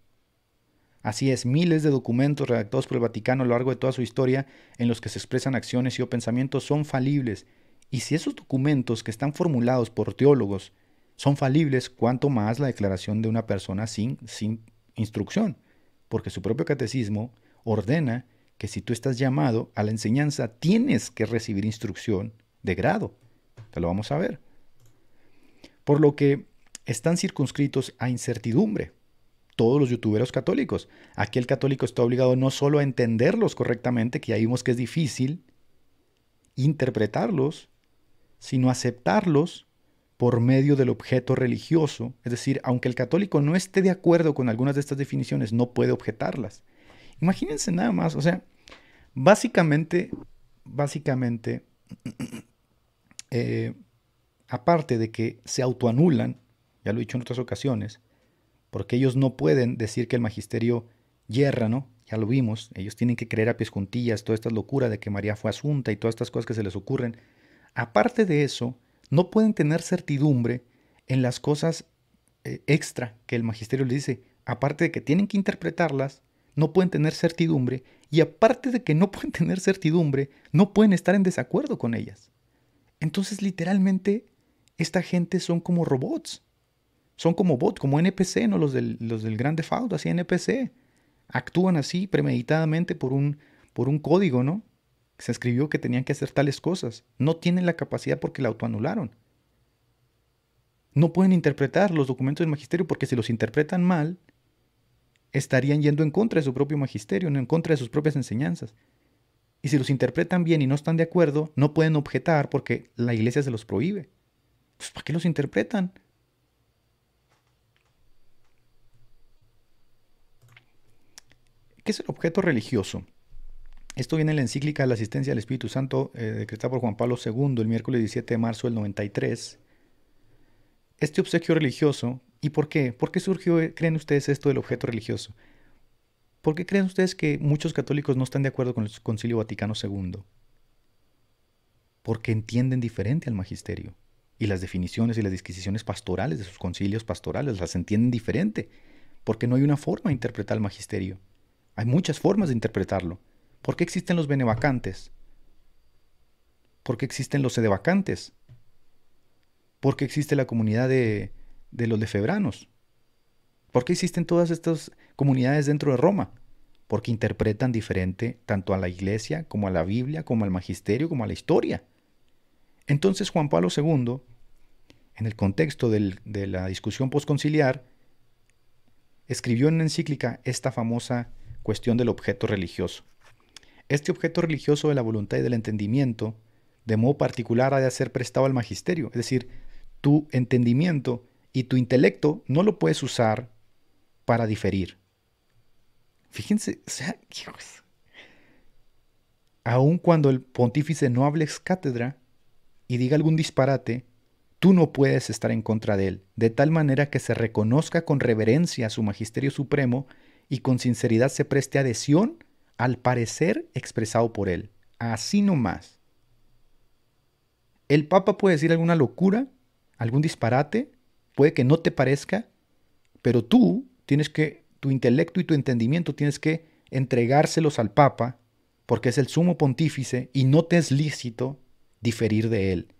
Así es, miles de documentos redactados por el Vaticano a lo largo de toda su historia en los que se expresan acciones y o pensamientos son falibles. Y si esos documentos que están formulados por teólogos son falibles, cuanto más la declaración de una persona sin, sin instrucción, porque su propio catecismo ordena que si tú estás llamado a la enseñanza tienes que recibir instrucción de grado. Te lo vamos a ver. Por lo que están circunscritos a incertidumbre todos los youtuberos católicos. Aquí el católico está obligado no solo a entenderlos correctamente, que ya vimos que es difícil interpretarlos, sino aceptarlos por medio del objeto religioso. Es decir, aunque el católico no esté de acuerdo con algunas de estas definiciones, no puede objetarlas. Imagínense nada más, o sea, básicamente, básicamente, eh, aparte de que se autoanulan, ya lo he dicho en otras ocasiones, porque ellos no pueden decir que el magisterio yerra, ¿no? Ya lo vimos, ellos tienen que creer a pies juntillas toda esta locura de que María fue asunta y todas estas cosas que se les ocurren. Aparte de eso, no pueden tener certidumbre en las cosas eh, extra que el magisterio les dice. Aparte de que tienen que interpretarlas, no pueden tener certidumbre y aparte de que no pueden tener certidumbre, no pueden estar en desacuerdo con ellas. Entonces literalmente esta gente son como robots. Son como bots, como NPC, ¿no? Los del, los del Grande así NPC. Actúan así premeditadamente por un, por un código, ¿no? Se escribió que tenían que hacer tales cosas. No tienen la capacidad porque la autoanularon. No pueden interpretar los documentos del magisterio porque si los interpretan mal, estarían yendo en contra de su propio magisterio, en contra de sus propias enseñanzas. Y si los interpretan bien y no están de acuerdo, no pueden objetar porque la iglesia se los prohíbe. Pues, ¿Para qué los interpretan? ¿Qué es el objeto religioso? Esto viene en la encíclica de la asistencia del Espíritu Santo, eh, decretada por Juan Pablo II el miércoles 17 de marzo del 93. Este obsequio religioso, ¿y por qué? ¿Por qué surgió, eh, creen ustedes, esto del objeto religioso? ¿Por qué creen ustedes que muchos católicos no están de acuerdo con el Concilio Vaticano II? Porque entienden diferente al magisterio. Y las definiciones y las disquisiciones pastorales de sus concilios pastorales las entienden diferente. Porque no hay una forma de interpretar el magisterio. Hay muchas formas de interpretarlo. ¿Por qué existen los benevacantes? ¿Por qué existen los sedevacantes? ¿Por qué existe la comunidad de, de los lefebranos? ¿Por qué existen todas estas comunidades dentro de Roma? Porque interpretan diferente tanto a la iglesia como a la Biblia, como al magisterio, como a la historia. Entonces Juan Pablo II, en el contexto de la discusión posconciliar, escribió en encíclica esta famosa cuestión del objeto religioso. Este objeto religioso de la voluntad y del entendimiento, de modo particular, ha de ser prestado al magisterio. Es decir, tu entendimiento y tu intelecto no lo puedes usar para diferir. Fíjense, o sea, Aun cuando el pontífice no hable ex cátedra y diga algún disparate, tú no puedes estar en contra de él, de tal manera que se reconozca con reverencia a su magisterio supremo y con sinceridad se preste adhesión al parecer expresado por él. Así nomás. El Papa puede decir alguna locura, algún disparate, puede que no te parezca, pero tú tienes que, tu intelecto y tu entendimiento tienes que entregárselos al Papa, porque es el sumo pontífice y no te es lícito diferir de él.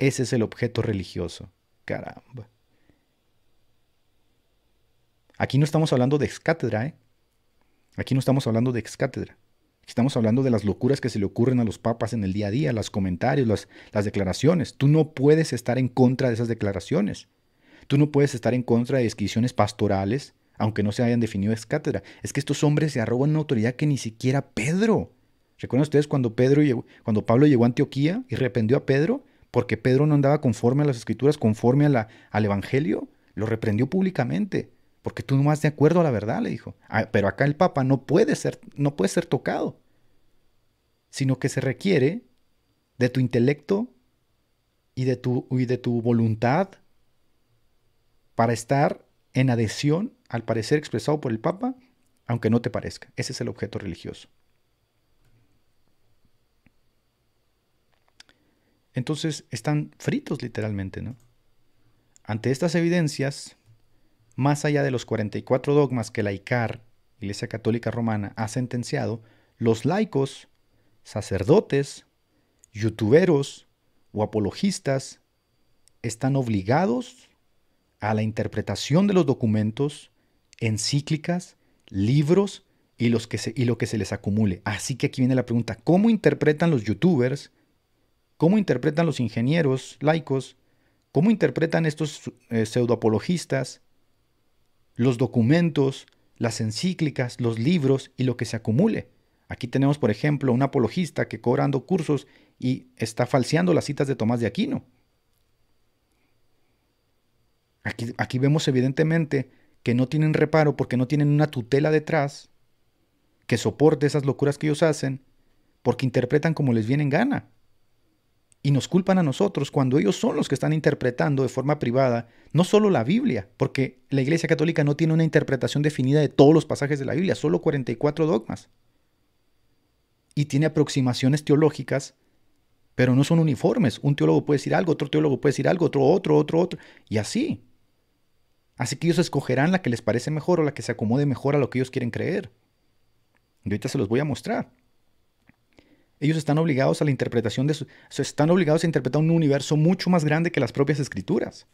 Ese es el objeto religioso. Caramba. Aquí no estamos hablando de excátedra, ¿eh? Aquí no estamos hablando de excátedra. Estamos hablando de las locuras que se le ocurren a los papas en el día a día, los comentarios, las, declaraciones. Tú no puedes estar en contra de esas declaraciones. Tú no puedes estar en contra de descripciones pastorales aunque no se hayan definido es cátedra. Es que estos hombres se arrogan una autoridad que ni siquiera Pedro. ¿Recuerdan ustedes cuando, Pedro cuando Pablo llegó a Antioquía y reprendió a Pedro? Porque Pedro no andaba conforme a las escrituras, conforme a la, al Evangelio. Lo reprendió públicamente. Porque tú no vas de acuerdo a la verdad, le dijo. Ah, pero acá el Papa no puede ser, no puede ser tocado. Sino que se requiere de tu intelecto y de tu, y de tu voluntad para estar en adhesión al parecer expresado por el Papa, aunque no te parezca. Ese es el objeto religioso. Entonces están fritos literalmente, ¿no? Ante estas evidencias, más allá de los 44 dogmas que la ICAR, Iglesia Católica Romana, ha sentenciado, los laicos, sacerdotes, youtuberos o apologistas están obligados a la interpretación de los documentos, encíclicas, libros y, los que y lo que se les acumule. Así que aquí viene la pregunta, ¿cómo interpretan los youtubers? ¿Cómo interpretan los ingenieros laicos? ¿Cómo interpretan estos eh, pseudoapologistas los documentos, las encíclicas, los libros y lo que se acumule? Aquí tenemos, por ejemplo, un apologista que cobrando cursos y está falseando las citas de Tomás de Aquino. Aquí, vemos evidentemente que no tienen reparo porque no tienen una tutela detrás que soporte esas locuras que ellos hacen porque interpretan como les viene en gana. Y nos culpan a nosotros cuando ellos son los que están interpretando de forma privada no solo la Biblia, porque la Iglesia Católica no tiene una interpretación definida de todos los pasajes de la Biblia, solo 44 dogmas. Y tiene aproximaciones teológicas, pero no son uniformes. Un teólogo puede decir algo, otro teólogo puede decir algo, otro, otro, otro, otro, y así. Así que ellos escogerán la que les parece mejor o la que se acomode mejor a lo que ellos quieren creer. Y ahorita se los voy a mostrar. Ellos están obligados a la interpretación de su, están obligados a interpretar un universo mucho más grande que las propias escrituras.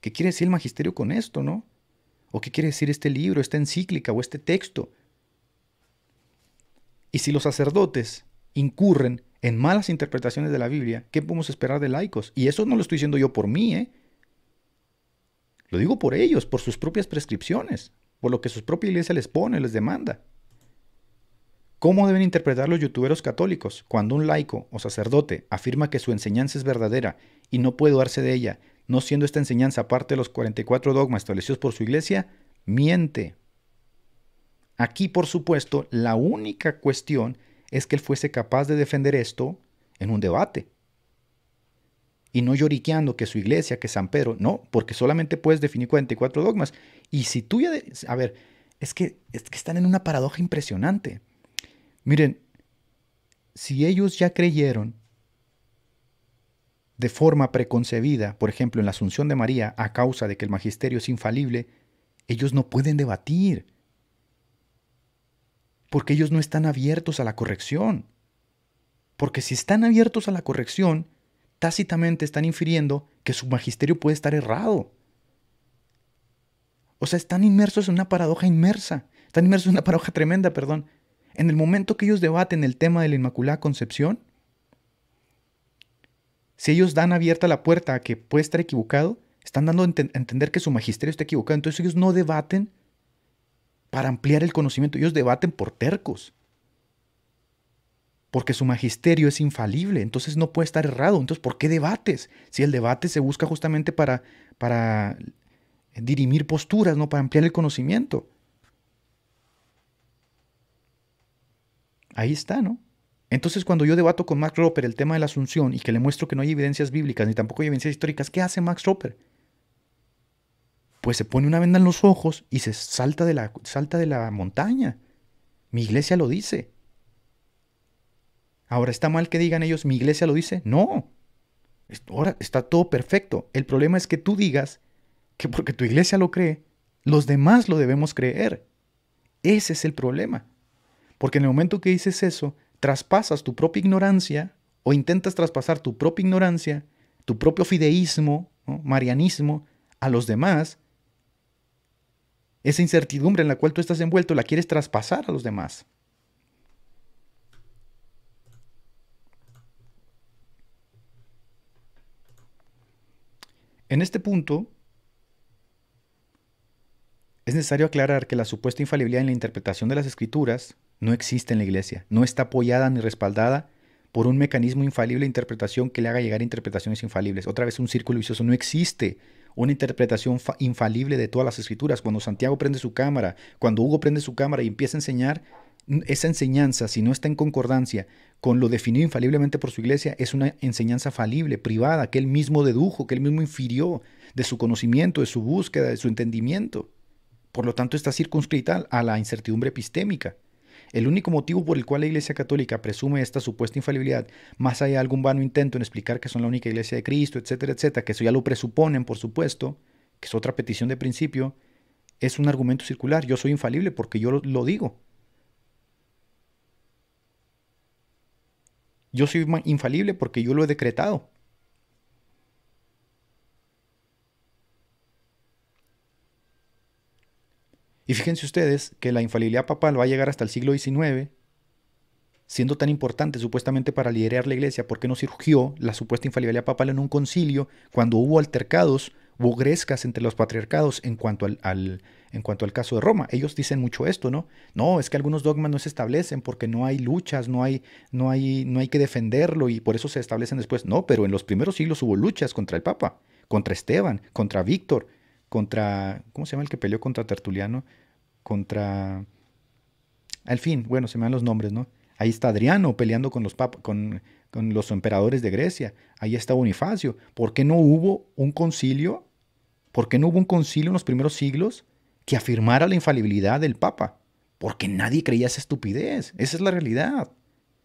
¿Qué quiere decir el magisterio con esto, no? ¿O qué quiere decir este libro, esta encíclica o este texto? Y si los sacerdotes incurren en malas interpretaciones de la Biblia, ¿qué podemos esperar de laicos? Y eso no lo estoy diciendo yo por mí, ¿eh? Lo digo por ellos, por sus propias prescripciones, por lo que sus propia iglesia les pone, les demanda. ¿Cómo deben interpretar los youtuberos católicos cuando un laico o sacerdote afirma que su enseñanza es verdadera y no puede darse de ella, no siendo esta enseñanza parte de los 44 dogmas establecidos por su iglesia? Miente. Aquí, por supuesto, la única cuestión es que él fuese capaz de defender esto en un debate y no lloriqueando que su iglesia, que San Pedro, no, porque solamente puedes definir 44 dogmas. Y si tú ya, a ver, es que están en una paradoja impresionante. Miren, si ellos ya creyeron de forma preconcebida, por ejemplo, en la Asunción de María, a causa de que el magisterio es infalible, ellos no pueden debatir, porque ellos no están abiertos a la corrección. Porque si están abiertos a la corrección, tácitamente están infiriendo que su magisterio puede estar errado. O sea, están inmersos en una paradoja inmersa, están inmersos en una paradoja tremenda, perdón. En el momento que ellos debaten el tema de la Inmaculada Concepción, si ellos dan abierta la puerta a que puede estar equivocado, están dando a entender que su magisterio está equivocado. Entonces ellos no debaten para ampliar el conocimiento, ellos debaten por tercos porque su magisterio es infalible, entonces no puede estar errado. Entonces, ¿por qué debates? Si el debate se busca justamente para, para dirimir posturas, ¿no? Para ampliar el conocimiento. Ahí está, ¿no? Entonces, cuando yo debato con Max Roper el tema de la Asunción y que le muestro que no hay evidencias bíblicas ni tampoco hay evidencias históricas, ¿qué hace Max Roper? Pues se pone una venda en los ojos y se salta de la, salta de la montaña. Mi iglesia lo dice. Ahora, ¿está mal que digan ellos, mi iglesia lo dice? No. Ahora está todo perfecto. El problema es que tú digas que porque tu iglesia lo cree, los demás lo debemos creer. Ese es el problema. Porque en el momento que dices eso, traspasas tu propia ignorancia o intentas traspasar tu propia ignorancia, tu propio fideísmo, marianismo, a los demás. Esa incertidumbre en la cual tú estás envuelto la quieres traspasar a los demás. En este punto, es necesario aclarar que la supuesta infalibilidad en la interpretación de las escrituras no existe en la Iglesia, no está apoyada ni respaldada por un mecanismo infalible de interpretación que le haga llegar a interpretaciones infalibles. Otra vez un círculo vicioso, no existe una interpretación infalible de todas las escrituras. Cuando Santiago prende su cámara, cuando Hugo prende su cámara y empieza a enseñar, esa enseñanza, si no está en concordancia con lo definido infaliblemente por su iglesia, es una enseñanza falible, privada, que él mismo dedujo, que él mismo infirió de su conocimiento, de su búsqueda, de su entendimiento. Por lo tanto, está circunscrita a la incertidumbre epistémica. El único motivo por el cual la Iglesia Católica presume esta supuesta infalibilidad, más allá de algún vano intento en explicar que son la única Iglesia de Cristo, etcétera, etcétera, que eso ya lo presuponen, por supuesto, que es otra petición de principio, es un argumento circular. Yo soy infalible porque yo lo digo. Yo soy infalible porque yo lo he decretado. Y fíjense ustedes que la infalibilidad papal va a llegar hasta el siglo XIX, siendo tan importante supuestamente para liderar la iglesia, ¿por qué no surgió la supuesta infalibilidad papal en un concilio cuando hubo altercados bugrescas entre los patriarcados en cuanto al, en cuanto al caso de Roma. Ellos dicen mucho esto, ¿no? No, es que algunos dogmas no se establecen porque no hay luchas, no hay, no hay, no hay que defenderlo y por eso se establecen después. No, pero en los primeros siglos hubo luchas contra el Papa, contra Esteban, contra Víctor, contra, ¿cómo se llama el que peleó contra Tertuliano? Contra... Al fin, bueno, se me dan los nombres, ¿no? Ahí está Adriano peleando con los, papas, con, con los emperadores de Grecia. Ahí está Bonifacio. ¿Por qué no hubo un concilio qué no hubo un concilio en los primeros siglos que afirmara la infalibilidad del Papa? Porque nadie creía esa estupidez. Esa es la realidad.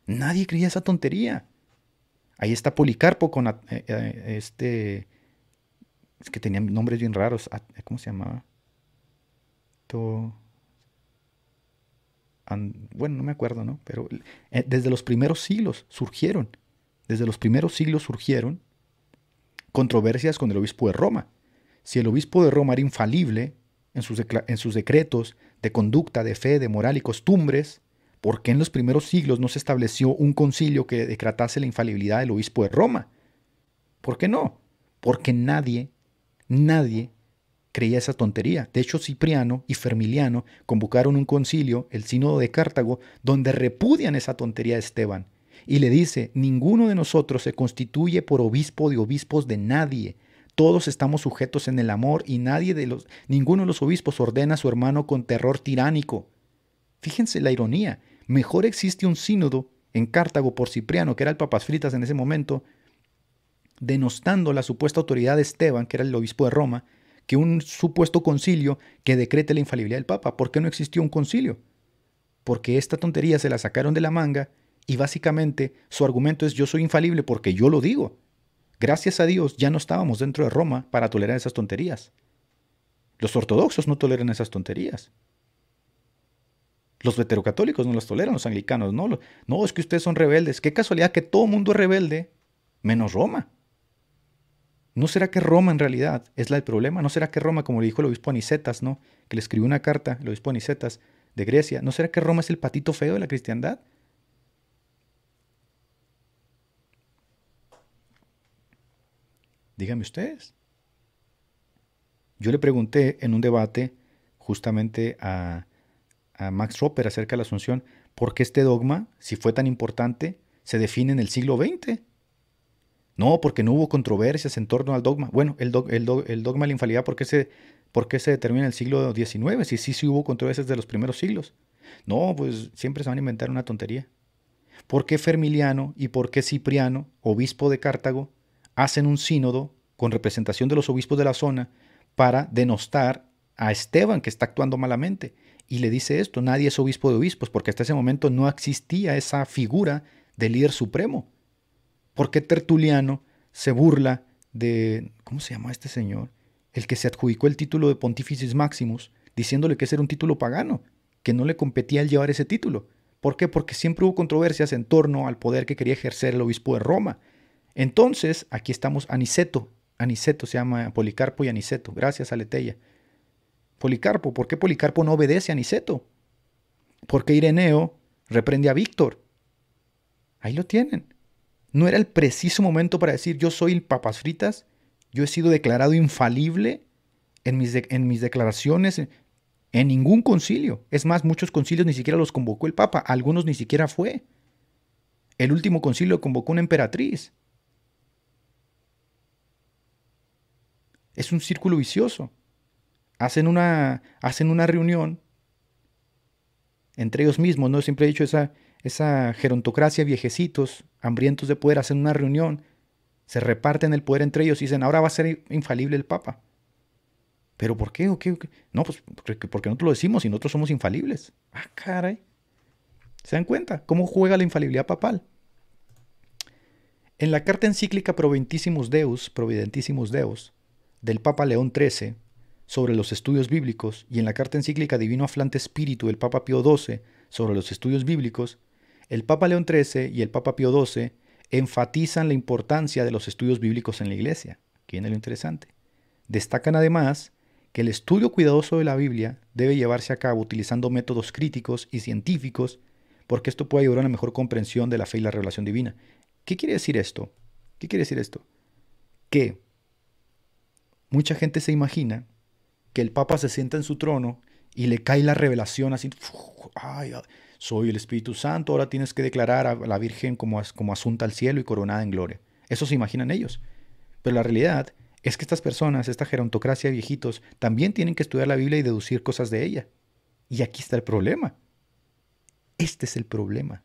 Nadie creía esa tontería. Ahí está Policarpo con eh, eh, este. Es que tenía nombres bien raros. Eh, ¿Cómo se llamaba? Bueno, no me acuerdo, ¿no? Pero desde los primeros siglos surgieron. Desde los primeros siglos surgieron controversias con el obispo de Roma si el obispo de Roma era infalible en sus, decretos de conducta, de fe, de moral y costumbres, ¿por qué en los primeros siglos no se estableció un concilio que decretase la infalibilidad del obispo de Roma? ¿Por qué no? Porque nadie, nadie creía esa tontería. De hecho, Cipriano y Fermiliano convocaron un concilio, el sínodo de Cartago, donde repudian esa tontería de Esteban y le dice, ninguno de nosotros se constituye por obispo de obispos de nadie, todos estamos sujetos en el amor y nadie de los, ninguno de los obispos ordena a su hermano con terror tiránico. Fíjense la ironía. Mejor existe un sínodo en Cartago por Cipriano, que era el Papas Fritas en ese momento, denostando la supuesta autoridad de Esteban, que era el obispo de Roma, que un supuesto concilio que decrete la infalibilidad del Papa. ¿Por qué no existió un concilio? Porque esta tontería se la sacaron de la manga y básicamente su argumento es yo soy infalible porque yo lo digo. Gracias a Dios ya no estábamos dentro de Roma para tolerar esas tonterías. Los ortodoxos no toleran esas tonterías. Los veterocatólicos no las toleran, los anglicanos no. No, es que ustedes son rebeldes. Qué casualidad que todo mundo es rebelde, menos Roma. ¿No será que Roma en realidad es la del problema? ¿No será que Roma, como le dijo el obispo Anicetas, ¿no? que le escribió una carta, el obispo Anicetas de Grecia, ¿no será que Roma es el patito feo de la cristiandad? Díganme ustedes. Yo le pregunté en un debate justamente a, Max Roper acerca de la Asunción, ¿por qué este dogma, si fue tan importante, se define en el siglo XX? No, porque no hubo controversias en torno al dogma. Bueno, el, dogma de la infalidad, ¿por qué, se, se determina en el siglo XIX? Si sí, sí hubo controversias de los primeros siglos. No, pues siempre se van a inventar una tontería. ¿Por qué Fermiliano y por qué Cipriano, obispo de Cartago, hacen un sínodo con representación de los obispos de la zona para denostar a Esteban que está actuando malamente. Y le dice esto, nadie es obispo de obispos, porque hasta ese momento no existía esa figura de líder supremo. ¿Por qué Tertuliano se burla de, ¿cómo se llama este señor? El que se adjudicó el título de Pontífices Maximus, diciéndole que ese era un título pagano, que no le competía el llevar ese título. ¿Por qué? Porque siempre hubo controversias en torno al poder que quería ejercer el obispo de Roma. Entonces, aquí estamos Aniceto. Aniceto se llama Policarpo y Aniceto. Gracias, Letella. Policarpo, ¿por qué Policarpo no obedece a Aniceto? qué Ireneo reprende a Víctor? Ahí lo tienen. ¿No era el preciso momento para decir yo soy el papas fritas? Yo he sido declarado infalible en mis, en mis declaraciones en, ningún concilio. Es más, muchos concilios ni siquiera los convocó el Papa, algunos ni siquiera fue. El último concilio convocó una emperatriz. Es un círculo vicioso. Hacen una, hacen una reunión entre ellos mismos, ¿no? Siempre he dicho esa, esa gerontocracia, viejecitos, hambrientos de poder, hacen una reunión, se reparten el poder entre ellos y dicen, ahora va a ser infalible el Papa. ¿Pero por qué? ¿O qué? No, pues porque, porque nosotros lo decimos y nosotros somos infalibles. Ah, caray. ¿Se dan cuenta? ¿Cómo juega la infalibilidad papal? En la carta encíclica Providentissimus Deus, Providentísimos Deus, del Papa León XIII sobre los estudios bíblicos y en la carta encíclica Divino Aflante Espíritu del Papa Pío XII sobre los estudios bíblicos, el Papa León XIII y el Papa Pío XII enfatizan la importancia de los estudios bíblicos en la Iglesia. ¿Quién es lo interesante. Destacan además que el estudio cuidadoso de la Biblia debe llevarse a cabo utilizando métodos críticos y científicos, porque esto puede llevar a una mejor comprensión de la fe y la revelación divina. ¿Qué quiere decir esto? ¿Qué quiere decir esto? Que mucha gente se imagina que el Papa se sienta en su trono y le cae la revelación así, soy el Espíritu Santo, ahora tienes que declarar a la Virgen como, como asunta al cielo y coronada en gloria. Eso se imaginan ellos. Pero la realidad es que estas personas, esta gerontocracia de viejitos, también tienen que estudiar la Biblia y deducir cosas de ella. Y aquí está el problema. Este es el problema.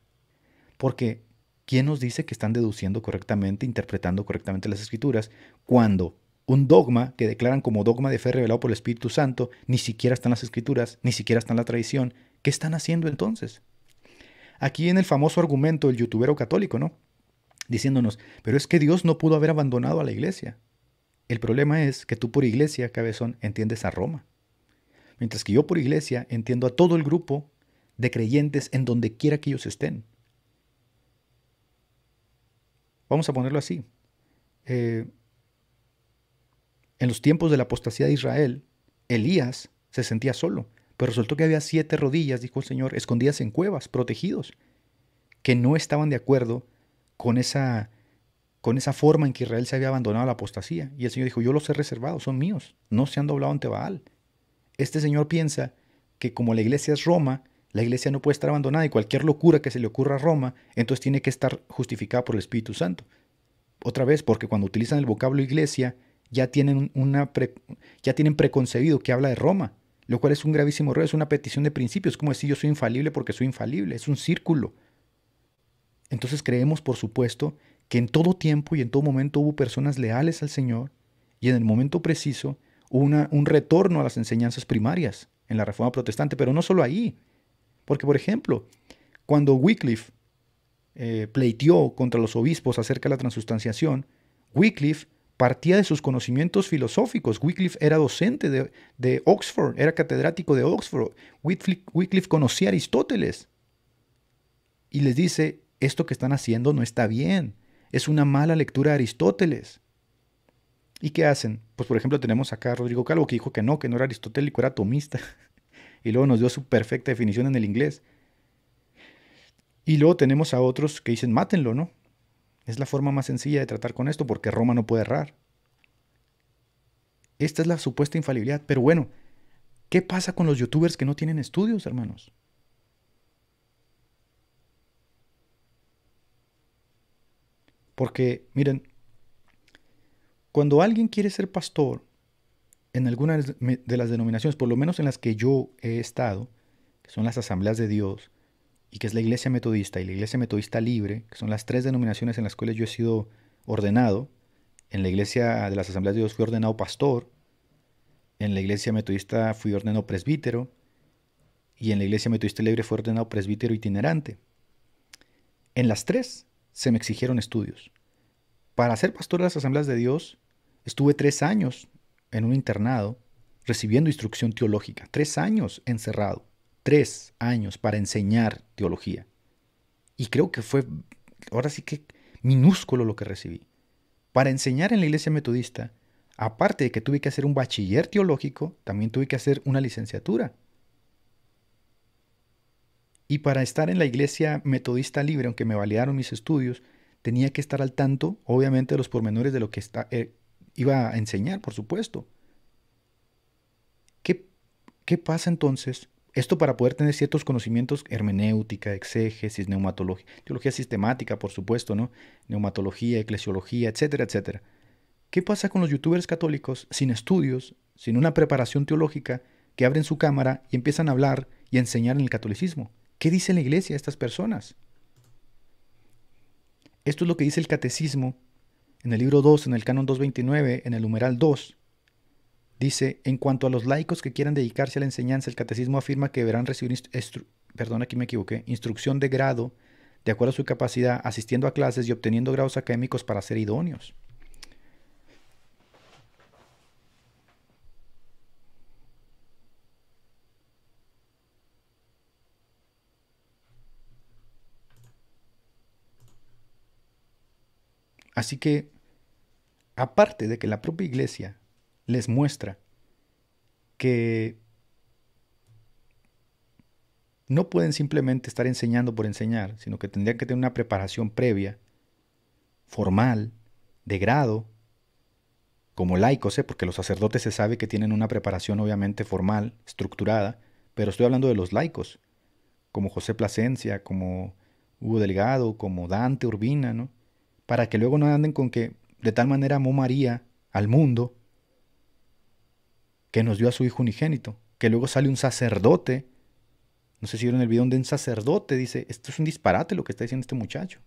Porque, ¿quién nos dice que están deduciendo correctamente, interpretando correctamente las escrituras cuando un dogma que declaran como dogma de fe revelado por el Espíritu Santo, ni siquiera están las escrituras, ni siquiera están la tradición. ¿Qué están haciendo entonces? Aquí en el famoso argumento del youtubero católico, ¿no? Diciéndonos, pero es que Dios no pudo haber abandonado a la iglesia. El problema es que tú por iglesia, cabezón, entiendes a Roma. Mientras que yo por iglesia entiendo a todo el grupo de creyentes en donde quiera que ellos estén. Vamos a ponerlo así. Eh, en los tiempos de la apostasía de Israel, Elías se sentía solo, pero resultó que había siete rodillas, dijo el Señor, escondidas en cuevas, protegidos, que no estaban de acuerdo con esa, con esa forma en que Israel se había abandonado a la apostasía. Y el Señor dijo, yo los he reservado, son míos, no se han doblado ante Baal. Este Señor piensa que como la iglesia es Roma, la iglesia no puede estar abandonada y cualquier locura que se le ocurra a Roma, entonces tiene que estar justificada por el Espíritu Santo. Otra vez, porque cuando utilizan el vocablo iglesia, ya tienen, una ya tienen preconcebido que habla de Roma, lo cual es un gravísimo error, es una petición de principios, es como decir yo soy infalible porque soy infalible, es un círculo. Entonces creemos, por supuesto, que en todo tiempo y en todo momento hubo personas leales al Señor y en el momento preciso hubo una, un retorno a las enseñanzas primarias en la Reforma Protestante, pero no solo ahí, porque por ejemplo, cuando Wycliffe eh, pleiteó contra los obispos acerca de la transustanciación, Wycliffe partía de sus conocimientos filosóficos. Wycliffe era docente de, Oxford, era catedrático de Oxford. Wycliffe, conocía a Aristóteles. Y les dice, esto que están haciendo no está bien, es una mala lectura de Aristóteles. ¿Y qué hacen? Pues por ejemplo tenemos acá a Rodrigo Calvo que dijo que no, que no era aristotélico, era tomista. y luego nos dio su perfecta definición en el inglés. Y luego tenemos a otros que dicen, mátenlo, ¿no? Es la forma más sencilla de tratar con esto porque Roma no puede errar. Esta es la supuesta infalibilidad. Pero bueno, ¿qué pasa con los youtubers que no tienen estudios, hermanos? Porque, miren, cuando alguien quiere ser pastor en alguna de las denominaciones, por lo menos en las que yo he estado, que son las asambleas de Dios, y que es la Iglesia Metodista y la Iglesia Metodista Libre, que son las tres denominaciones en las cuales yo he sido ordenado. En la Iglesia de las Asambleas de Dios fui ordenado pastor, en la Iglesia Metodista fui ordenado presbítero y en la Iglesia Metodista Libre fui ordenado presbítero itinerante. En las tres se me exigieron estudios. Para ser pastor de las Asambleas de Dios estuve tres años en un internado recibiendo instrucción teológica, tres años encerrado tres años para enseñar teología. Y creo que fue, ahora sí que minúsculo lo que recibí. Para enseñar en la iglesia metodista, aparte de que tuve que hacer un bachiller teológico, también tuve que hacer una licenciatura. Y para estar en la iglesia metodista libre, aunque me validaron mis estudios, tenía que estar al tanto, obviamente, de los pormenores de lo que está, eh, iba a enseñar, por supuesto. ¿Qué, ¿Qué pasa entonces esto para poder tener ciertos conocimientos hermenéutica, exégesis, neumatología, teología sistemática, por supuesto, ¿no? Neumatología, eclesiología, etcétera, etcétera. ¿Qué pasa con los youtubers católicos sin estudios, sin una preparación teológica, que abren su cámara y empiezan a hablar y a enseñar en el catolicismo? ¿Qué dice la iglesia a estas personas? Esto es lo que dice el catecismo en el libro 2, en el canon 229, en el numeral 2, Dice, en cuanto a los laicos que quieran dedicarse a la enseñanza, el catecismo afirma que deberán recibir, perdón, aquí me equivoqué, instrucción de grado de acuerdo a su capacidad, asistiendo a clases y obteniendo grados académicos para ser idóneos. Así que, aparte de que la propia iglesia les muestra que no pueden simplemente estar enseñando por enseñar, sino que tendrían que tener una preparación previa, formal, de grado, como laicos, ¿eh? porque los sacerdotes se sabe que tienen una preparación obviamente formal, estructurada, pero estoy hablando de los laicos, como José Plasencia, como Hugo Delgado, como Dante Urbina, ¿no? Para que luego no anden con que de tal manera amó María al mundo que nos dio a su Hijo unigénito, que luego sale un sacerdote. No sé si vieron el video donde un sacerdote dice, esto es un disparate lo que está diciendo este muchacho.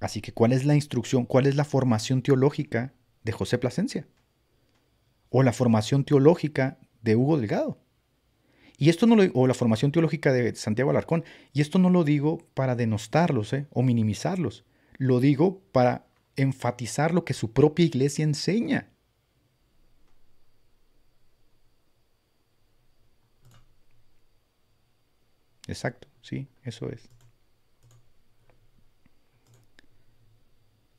Así que, ¿cuál es la instrucción, cuál es la formación teológica de José Plasencia? O la formación teológica de Hugo Delgado. Y esto no lo, o la formación teológica de Santiago Alarcón. Y esto no lo digo para denostarlos eh, o minimizarlos. Lo digo para enfatizar lo que su propia iglesia enseña. Exacto, sí, eso es.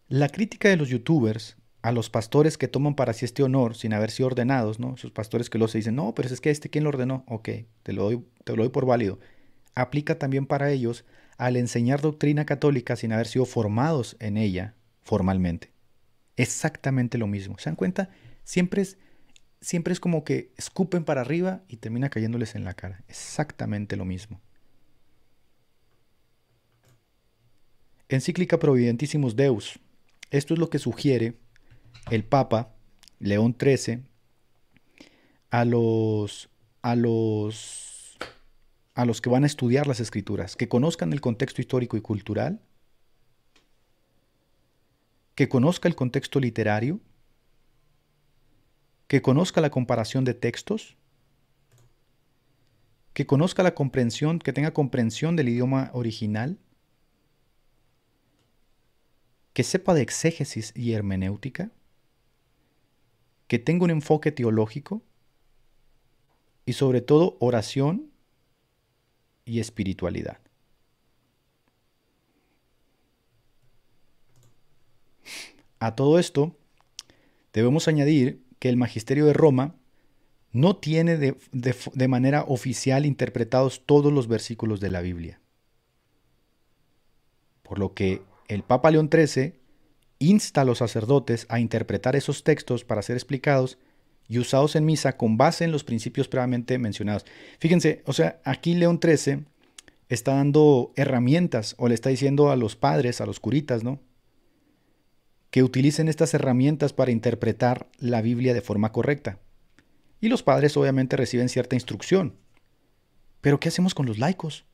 La crítica de los youtubers a los pastores que toman para sí este honor sin haber sido ordenados, ¿no? Sus pastores que lo se dicen, no, pero es que este, ¿quién lo ordenó? Ok, te lo doy, te lo doy por válido. Aplica también para ellos al enseñar doctrina católica sin haber sido formados en ella, formalmente. Exactamente lo mismo. ¿Se dan cuenta? Siempre es, siempre es como que escupen para arriba y termina cayéndoles en la cara. Exactamente lo mismo. Encíclica Providentísimos Deus. Esto es lo que sugiere el Papa León XIII a los, a los, a los que van a estudiar las escrituras, que conozcan el contexto histórico y cultural que conozca el contexto literario, que conozca la comparación de textos, que conozca la comprensión, que tenga comprensión del idioma original, que sepa de exégesis y hermenéutica, que tenga un enfoque teológico y sobre todo oración y espiritualidad. A todo esto, debemos añadir que el Magisterio de Roma no tiene de, manera oficial interpretados todos los versículos de la Biblia. Por lo que el Papa León XIII insta a los sacerdotes a interpretar esos textos para ser explicados y usados en misa con base en los principios previamente mencionados. Fíjense, o sea, aquí León XIII está dando herramientas o le está diciendo a los padres, a los curitas, ¿no? que utilicen estas herramientas para interpretar la Biblia de forma correcta. Y los padres obviamente reciben cierta instrucción. Pero ¿qué hacemos con los laicos?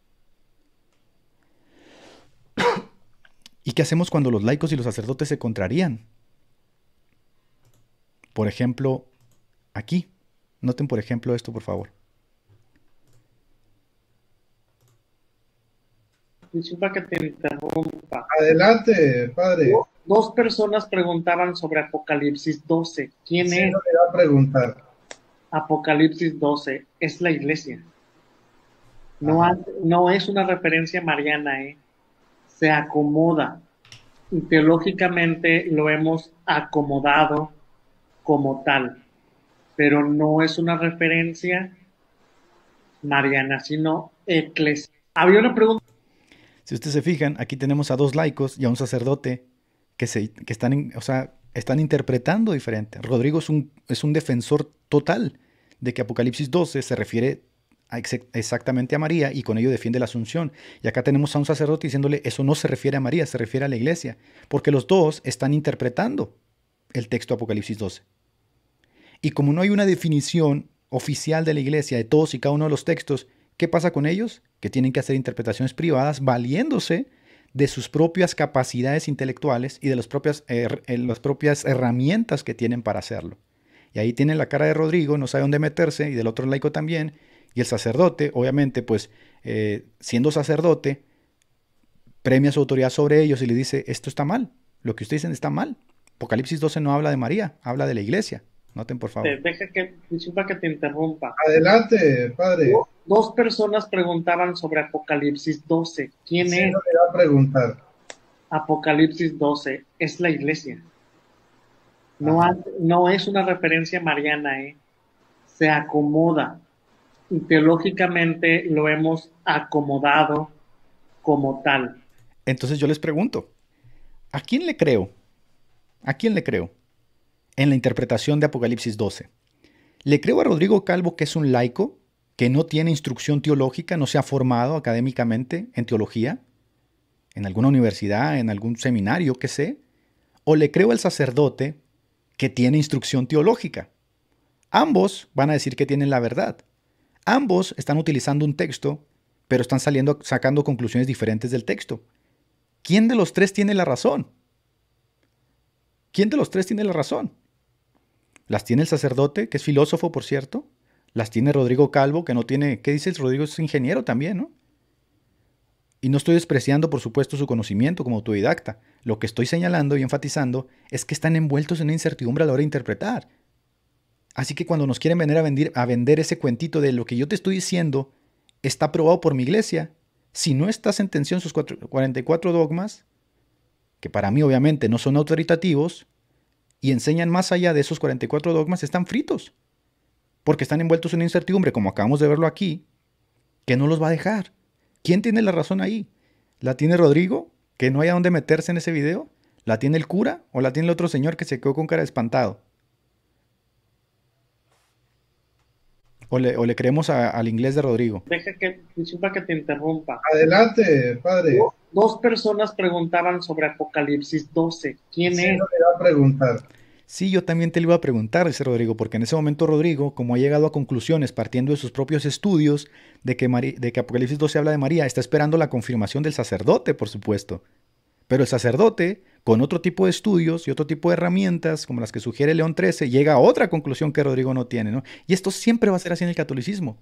¿Y qué hacemos cuando los laicos y los sacerdotes se contrarían? Por ejemplo, aquí. Noten por ejemplo esto, por favor. Adelante, padre. Dos personas preguntaban sobre Apocalipsis 12. ¿Quién es? le a preguntar. Apocalipsis 12 es la iglesia. No, es una referencia mariana, ¿eh? se acomoda. Y teológicamente lo hemos acomodado como tal, pero no es una referencia mariana, sino eclesiástica. Había una pregunta. Si ustedes se fijan, aquí tenemos a dos laicos y a un sacerdote que, están, están interpretando diferente. Rodrigo es un, es un defensor total de que Apocalipsis 12 se refiere exactamente a María y con ello defiende la asunción. Y acá tenemos a un sacerdote diciéndole, eso no se refiere a María, se refiere a la iglesia, porque los dos están interpretando el texto de Apocalipsis 12. Y como no hay una definición oficial de la iglesia de todos y cada uno de los textos, ¿qué pasa con ellos? Que tienen que hacer interpretaciones privadas valiéndose de sus propias capacidades intelectuales y de las propias, eh, propias herramientas que tienen para hacerlo. Y ahí tienen la cara de Rodrigo, no sabe dónde meterse, y del otro laico también. Y el sacerdote, obviamente, pues eh, siendo sacerdote, premia su autoridad sobre ellos y le dice, esto está mal, lo que ustedes dicen está mal. Apocalipsis 12 no habla de María, habla de la iglesia. Noten, por favor. Deja que, disculpa que te interrumpa. Adelante, padre. Dos, personas preguntaban sobre Apocalipsis 12. ¿Quién es? preguntar. Apocalipsis 12 es la iglesia. No, es una referencia mariana, ¿eh? se acomoda. Y teológicamente lo hemos acomodado como tal. Entonces yo les pregunto, ¿a quién le creo? ¿A quién le creo? en la interpretación de Apocalipsis 12. Le creo a Rodrigo Calvo que es un laico, que no tiene instrucción teológica, no se ha formado académicamente en teología, en alguna universidad, en algún seminario, qué sé, o le creo al sacerdote que tiene instrucción teológica. Ambos van a decir que tienen la verdad. Ambos están utilizando un texto, pero están saliendo, sacando conclusiones diferentes del texto. ¿Quién de los tres tiene la razón? ¿Quién de los tres tiene la razón? Las tiene el sacerdote, que es filósofo, por cierto. Las tiene Rodrigo Calvo, que no tiene... ¿Qué dices? Rodrigo es ingeniero también, ¿no? Y no estoy despreciando, por supuesto, su conocimiento como autodidacta. Lo que estoy señalando y enfatizando es que están envueltos en una incertidumbre a la hora de interpretar. Así que cuando nos quieren venir a vender, a vender ese cuentito de lo que yo te estoy diciendo está aprobado por mi iglesia, si no estás en tensión sus 44 dogmas, que para mí obviamente no son autoritativos, y enseñan más allá de esos 44 dogmas están fritos, porque están envueltos en una incertidumbre, como acabamos de verlo aquí, que no los va a dejar. ¿Quién tiene la razón ahí? ¿La tiene Rodrigo, que no hay a dónde meterse en ese video? ¿La tiene el cura o la tiene el otro señor que se quedó con cara espantado? o le, creemos al inglés de Rodrigo. Deja que, que te interrumpa. Adelante, padre. Dos, personas preguntaban sobre Apocalipsis 12. ¿Quién es? a preguntar. Sí, yo también te lo iba a preguntar, dice Rodrigo, porque en ese momento Rodrigo, como ha llegado a conclusiones partiendo de sus propios estudios de que, de que Apocalipsis 12 habla de María, está esperando la confirmación del sacerdote, por supuesto. Pero el sacerdote con otro tipo de estudios y otro tipo de herramientas, como las que sugiere León XIII, llega a otra conclusión que Rodrigo no tiene. ¿no? Y esto siempre va a ser así en el catolicismo.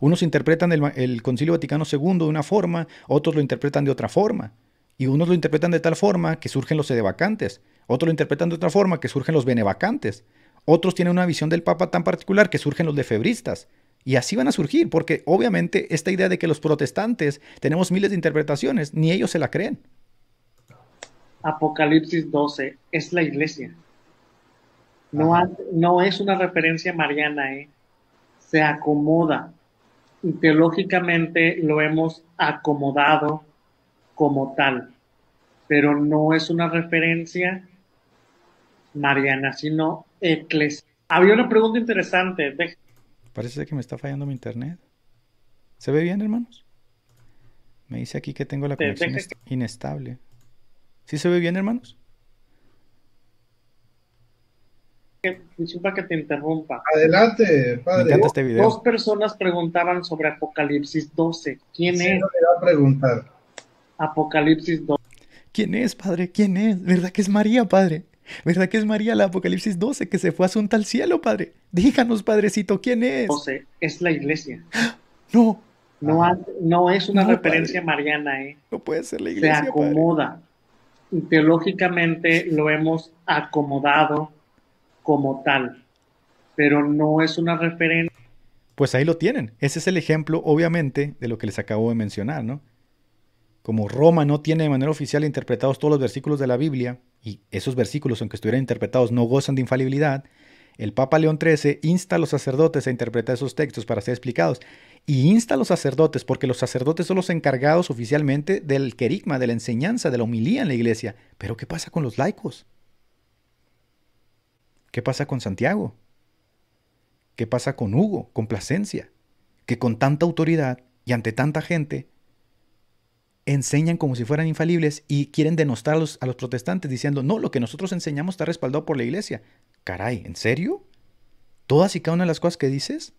Unos interpretan el, Concilio Vaticano II de una forma, otros lo interpretan de otra forma. Y unos lo interpretan de tal forma que surgen los sedevacantes, otros lo interpretan de otra forma que surgen los benevacantes, otros tienen una visión del Papa tan particular que surgen los defebristas. Y así van a surgir, porque obviamente esta idea de que los protestantes tenemos miles de interpretaciones, ni ellos se la creen. Apocalipsis 12 es la iglesia. No, no es una referencia mariana, ¿eh? se acomoda. teológicamente lo hemos acomodado como tal, pero no es una referencia mariana, sino eclesiástica. Ah, había una pregunta interesante. Parece que me está fallando mi internet. ¿Se ve bien, hermanos? Me dice aquí que tengo la conexión inestable. ¿Sí se ve bien, hermanos? Disculpa que te interrumpa. Adelante, padre. Este Dos personas preguntaban sobre Apocalipsis 12. ¿Quién es? No a preguntar. Apocalipsis 12. ¿Quién es, padre? ¿Quién es? ¿Verdad que es María, padre? ¿Verdad que es María la Apocalipsis 12 que se fue asunta al cielo, padre? Díganos, padrecito, ¿quién es? 12 es la iglesia. No. No, es una referencia mariana, ¿eh? No puede ser la iglesia. Se acomoda teológicamente lo hemos acomodado como tal, pero no es una referencia. Pues ahí lo tienen. Ese es el ejemplo, obviamente, de lo que les acabo de mencionar, ¿no? Como Roma no tiene de manera oficial interpretados todos los versículos de la Biblia, y esos versículos, aunque estuvieran interpretados, no gozan de infalibilidad, el Papa León XIII insta a los sacerdotes a interpretar esos textos para ser explicados y insta a los sacerdotes, porque los sacerdotes son los encargados oficialmente del querigma, de la enseñanza, de la homilía en la iglesia. Pero ¿qué pasa con los laicos? ¿Qué pasa con Santiago? ¿Qué pasa con Hugo, con Placencia? Que con tanta autoridad y ante tanta gente enseñan como si fueran infalibles y quieren denostar los, a los protestantes diciendo, no, lo que nosotros enseñamos está respaldado por la iglesia. Caray, ¿en serio? ¿Todas y cada una de las cosas que dices?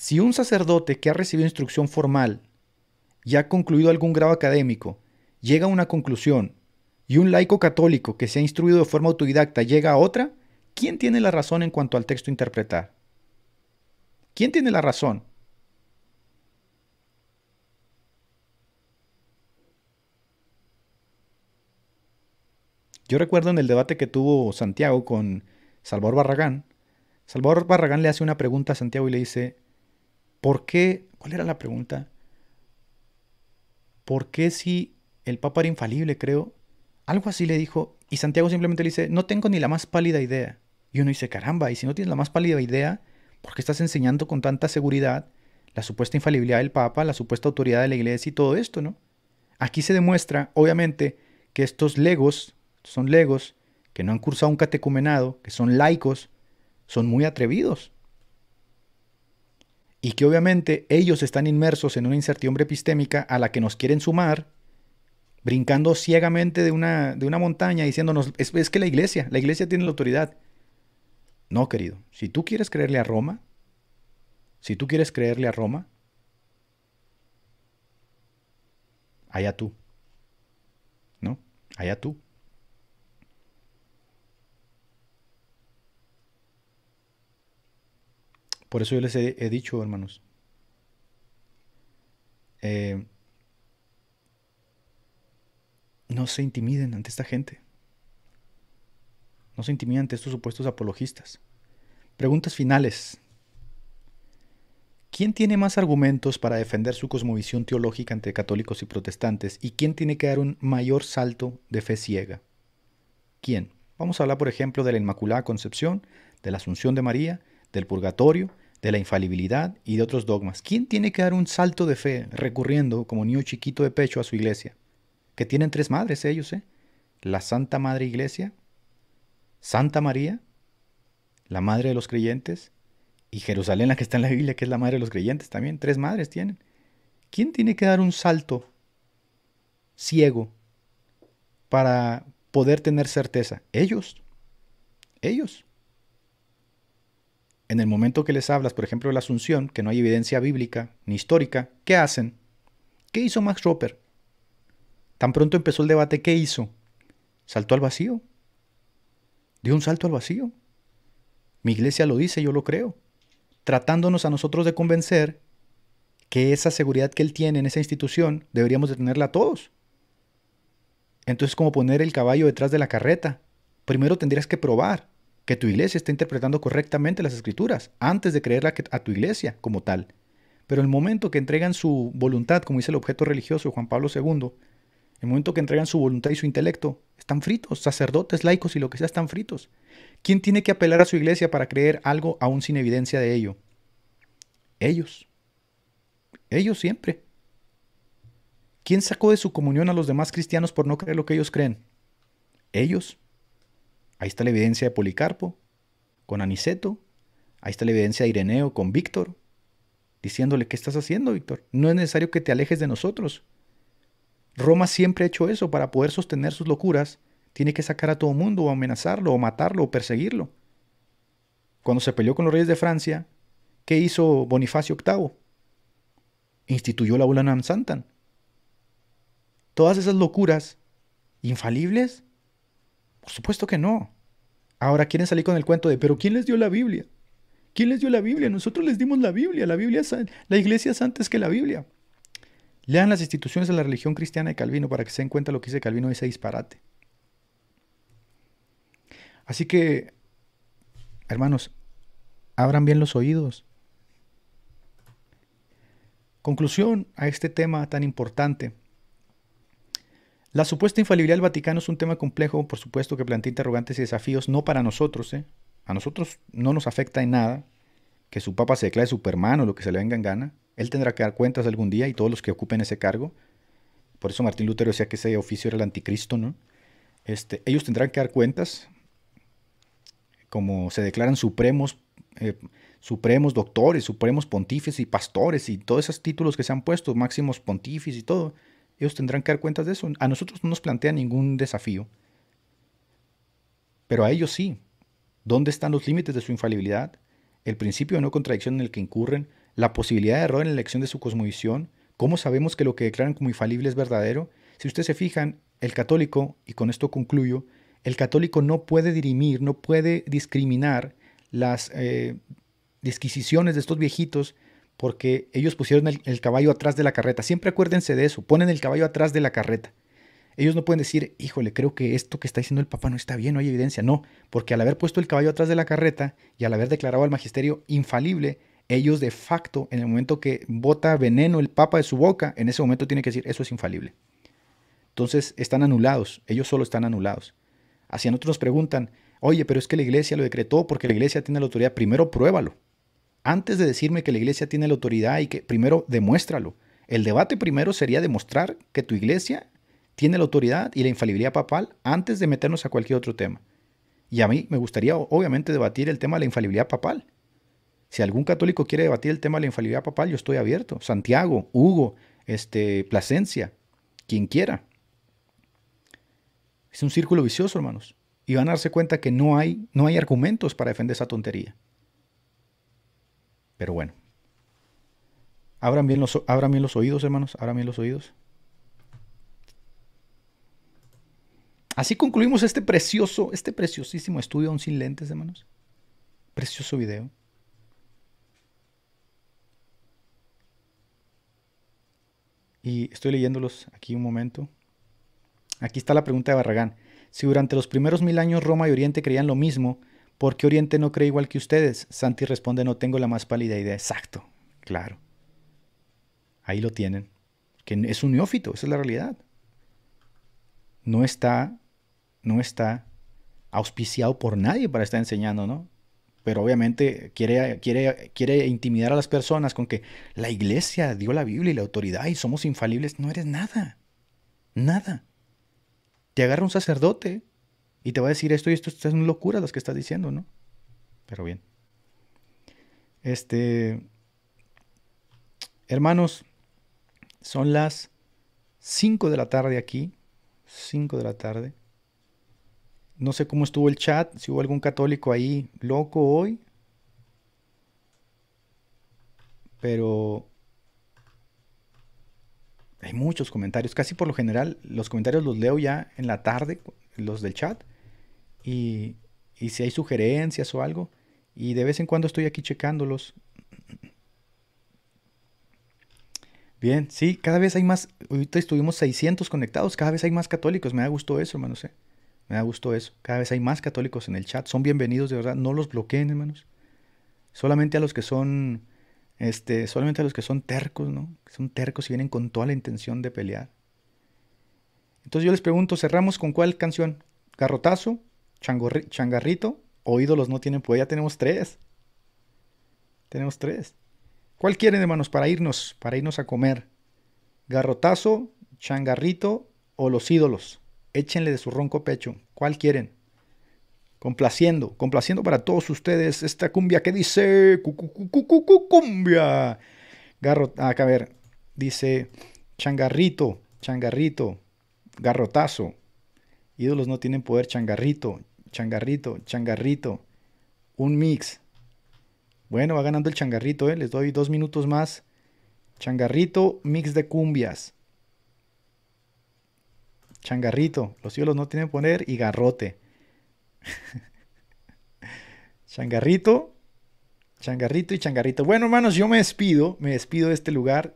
Si un sacerdote que ha recibido instrucción formal y ha concluido algún grado académico llega a una conclusión y un laico católico que se ha instruido de forma autodidacta llega a otra, ¿quién tiene la razón en cuanto al texto interpretar? ¿Quién tiene la razón? Yo recuerdo en el debate que tuvo Santiago con Salvador Barragán, Salvador Barragán le hace una pregunta a Santiago y le dice, ¿Por qué? ¿Cuál era la pregunta? ¿Por qué si el Papa era infalible, creo? Algo así le dijo, y Santiago simplemente le dice, no tengo ni la más pálida idea. Y uno dice, caramba, y si no tienes la más pálida idea, ¿por qué estás enseñando con tanta seguridad la supuesta infalibilidad del Papa, la supuesta autoridad de la Iglesia y todo esto, ¿no? Aquí se demuestra, obviamente, que estos legos, son legos, que no han cursado un catecumenado, que son laicos, son muy atrevidos y que obviamente ellos están inmersos en una incertidumbre epistémica a la que nos quieren sumar, brincando ciegamente de una, de una montaña diciéndonos, es, es que la iglesia, la iglesia tiene la autoridad. No, querido, si tú quieres creerle a Roma, si tú quieres creerle a Roma, allá tú, ¿no? Allá tú. Por eso yo les he, dicho, hermanos. Eh, no se intimiden ante esta gente. No se intimiden ante estos supuestos apologistas. Preguntas finales. ¿Quién tiene más argumentos para defender su cosmovisión teológica entre católicos y protestantes? ¿Y quién tiene que dar un mayor salto de fe ciega? ¿Quién? Vamos a hablar, por ejemplo, de la Inmaculada Concepción, de la Asunción de María del purgatorio, de la infalibilidad y de otros dogmas. ¿Quién tiene que dar un salto de fe recurriendo como niño chiquito de pecho a su iglesia? Que tienen tres madres ellos, ¿eh? La Santa Madre Iglesia, Santa María, la Madre de los Creyentes, y Jerusalén, la que está en la Biblia, que es la Madre de los Creyentes también. Tres madres tienen. ¿Quién tiene que dar un salto ciego para poder tener certeza? Ellos. Ellos en el momento que les hablas, por ejemplo, de la Asunción, que no hay evidencia bíblica ni histórica, ¿qué hacen? ¿Qué hizo Max Roper? Tan pronto empezó el debate, ¿qué hizo? Saltó al vacío. Dio un salto al vacío. Mi iglesia lo dice, yo lo creo. Tratándonos a nosotros de convencer que esa seguridad que él tiene en esa institución deberíamos de tenerla todos. Entonces, como poner el caballo detrás de la carreta. Primero tendrías que probar que tu iglesia está interpretando correctamente las escrituras antes de creerla a tu iglesia como tal. Pero el momento que entregan su voluntad, como dice el objeto religioso Juan Pablo II, el momento que entregan su voluntad y su intelecto, están fritos, sacerdotes, laicos y lo que sea, están fritos. ¿Quién tiene que apelar a su iglesia para creer algo aún sin evidencia de ello? Ellos. Ellos siempre. ¿Quién sacó de su comunión a los demás cristianos por no creer lo que ellos creen? Ellos. Ahí está la evidencia de Policarpo con Aniceto. Ahí está la evidencia de Ireneo con Víctor. Diciéndole, ¿qué estás haciendo, Víctor? No es necesario que te alejes de nosotros. Roma siempre ha hecho eso. Para poder sostener sus locuras, tiene que sacar a todo mundo, o amenazarlo, o matarlo, o perseguirlo. Cuando se peleó con los reyes de Francia, ¿qué hizo Bonifacio VIII? Instituyó la Ulanam Santan. Todas esas locuras infalibles por supuesto que no. Ahora quieren salir con el cuento de, pero ¿quién les dio la Biblia? ¿Quién les dio la Biblia? Nosotros les dimos la Biblia. La, Biblia la iglesia es antes que la Biblia. Lean las instituciones de la religión cristiana de Calvino para que se den cuenta lo que dice Calvino de ese disparate. Así que, hermanos, abran bien los oídos. Conclusión a este tema tan importante. La supuesta infalibilidad del Vaticano es un tema complejo, por supuesto, que plantea interrogantes y desafíos, no para nosotros, ¿eh? A nosotros no nos afecta en nada que su papa se declare superman o lo que se le venga en gana. Él tendrá que dar cuentas algún día y todos los que ocupen ese cargo. Por eso Martín Lutero decía que ese oficio era el anticristo, ¿no? Este, ellos tendrán que dar cuentas, como se declaran supremos, eh, supremos doctores, supremos pontífices y pastores y todos esos títulos que se han puesto, máximos pontífices y todo. Ellos tendrán que dar cuentas de eso. A nosotros no nos plantea ningún desafío. Pero a ellos sí. ¿Dónde están los límites de su infalibilidad? El principio de no contradicción en el que incurren, la posibilidad de error en la elección de su cosmovisión, cómo sabemos que lo que declaran como infalible es verdadero. Si ustedes se fijan, el católico, y con esto concluyo, el católico no puede dirimir, no puede discriminar las eh, disquisiciones de estos viejitos porque ellos pusieron el, caballo atrás de la carreta. Siempre acuérdense de eso, ponen el caballo atrás de la carreta. Ellos no pueden decir, híjole, creo que esto que está diciendo el Papa no está bien, no hay evidencia. No, porque al haber puesto el caballo atrás de la carreta y al haber declarado al magisterio infalible, ellos de facto, en el momento que bota veneno el papa de su boca, en ese momento tiene que decir, eso es infalible. Entonces están anulados, ellos solo están anulados. Así a nosotros nos preguntan, oye, pero es que la iglesia lo decretó porque la iglesia tiene la autoridad, primero pruébalo antes de decirme que la iglesia tiene la autoridad y que primero demuéstralo. El debate primero sería demostrar que tu iglesia tiene la autoridad y la infalibilidad papal antes de meternos a cualquier otro tema. Y a mí me gustaría obviamente debatir el tema de la infalibilidad papal. Si algún católico quiere debatir el tema de la infalibilidad papal, yo estoy abierto. Santiago, Hugo, este, Plasencia, quien quiera. Es un círculo vicioso, hermanos. Y van a darse cuenta que no hay, no hay argumentos para defender esa tontería. Pero bueno. Abran bien los, bien los oídos, hermanos. Abran bien los oídos. Así concluimos este precioso, este preciosísimo estudio aún sin lentes, hermanos. Precioso video. Y estoy leyéndolos aquí un momento. Aquí está la pregunta de Barragán. Si durante los primeros mil años Roma y Oriente creían lo mismo, ¿Por qué Oriente no cree igual que ustedes? Santi responde, no tengo la más pálida idea. Exacto, claro. Ahí lo tienen. Que es un neófito, esa es la realidad. No está, no está auspiciado por nadie para estar enseñando, ¿no? Pero obviamente quiere, quiere, quiere intimidar a las personas con que la iglesia dio la Biblia y la autoridad y somos infalibles. No eres nada. Nada. Te agarra un sacerdote y te va a decir esto y esto, es una locura... las que estás diciendo, ¿no? Pero bien. Este. Hermanos, son las 5 de la tarde aquí. 5 de la tarde. No sé cómo estuvo el chat, si hubo algún católico ahí loco hoy. Pero hay muchos comentarios. Casi por lo general los comentarios los leo ya en la tarde, los del chat, y, si hay sugerencias o algo, y de vez en cuando estoy aquí checándolos. Bien, sí, cada vez hay más, ahorita estuvimos 600 conectados, cada vez hay más católicos, me da gusto eso, hermanos, ¿eh? me da gusto eso, cada vez hay más católicos en el chat, son bienvenidos, de verdad, no los bloqueen, hermanos, solamente a los que son, este, solamente a los que son tercos, ¿no? son tercos y vienen con toda la intención de pelear. Entonces yo les pregunto, ¿cerramos con cuál canción? ¿Garrotazo? ¿Changarrito? ¿O ídolos no tienen pues Ya tenemos tres. Tenemos tres. ¿Cuál quieren, hermanos, para irnos? Para irnos a comer. ¿Garrotazo? ¿Changarrito? ¿O los ídolos? Échenle de su ronco pecho. ¿Cuál quieren? Complaciendo, complaciendo para todos ustedes esta cumbia que dice. Cumbia. Garro, a ver, dice changarrito, changarrito, garrotazo. Ídolos no tienen poder, changarrito, changarrito, changarrito. Un mix. Bueno, va ganando el changarrito, eh, les doy dos minutos más. Changarrito, mix de cumbias. Changarrito, los ídolos no tienen poder y garrote. changarrito, changarrito y changarrito. Bueno, hermanos, yo me despido, me despido de este lugar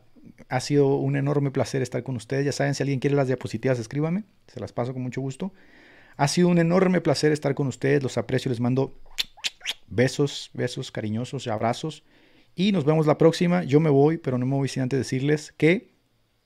ha sido un enorme placer estar con ustedes. Ya saben, si alguien quiere las diapositivas, escríbame, se las paso con mucho gusto. Ha sido un enorme placer estar con ustedes, los aprecio, les mando besos, besos cariñosos y abrazos. Y nos vemos la próxima. Yo me voy, pero no me voy sin antes decirles que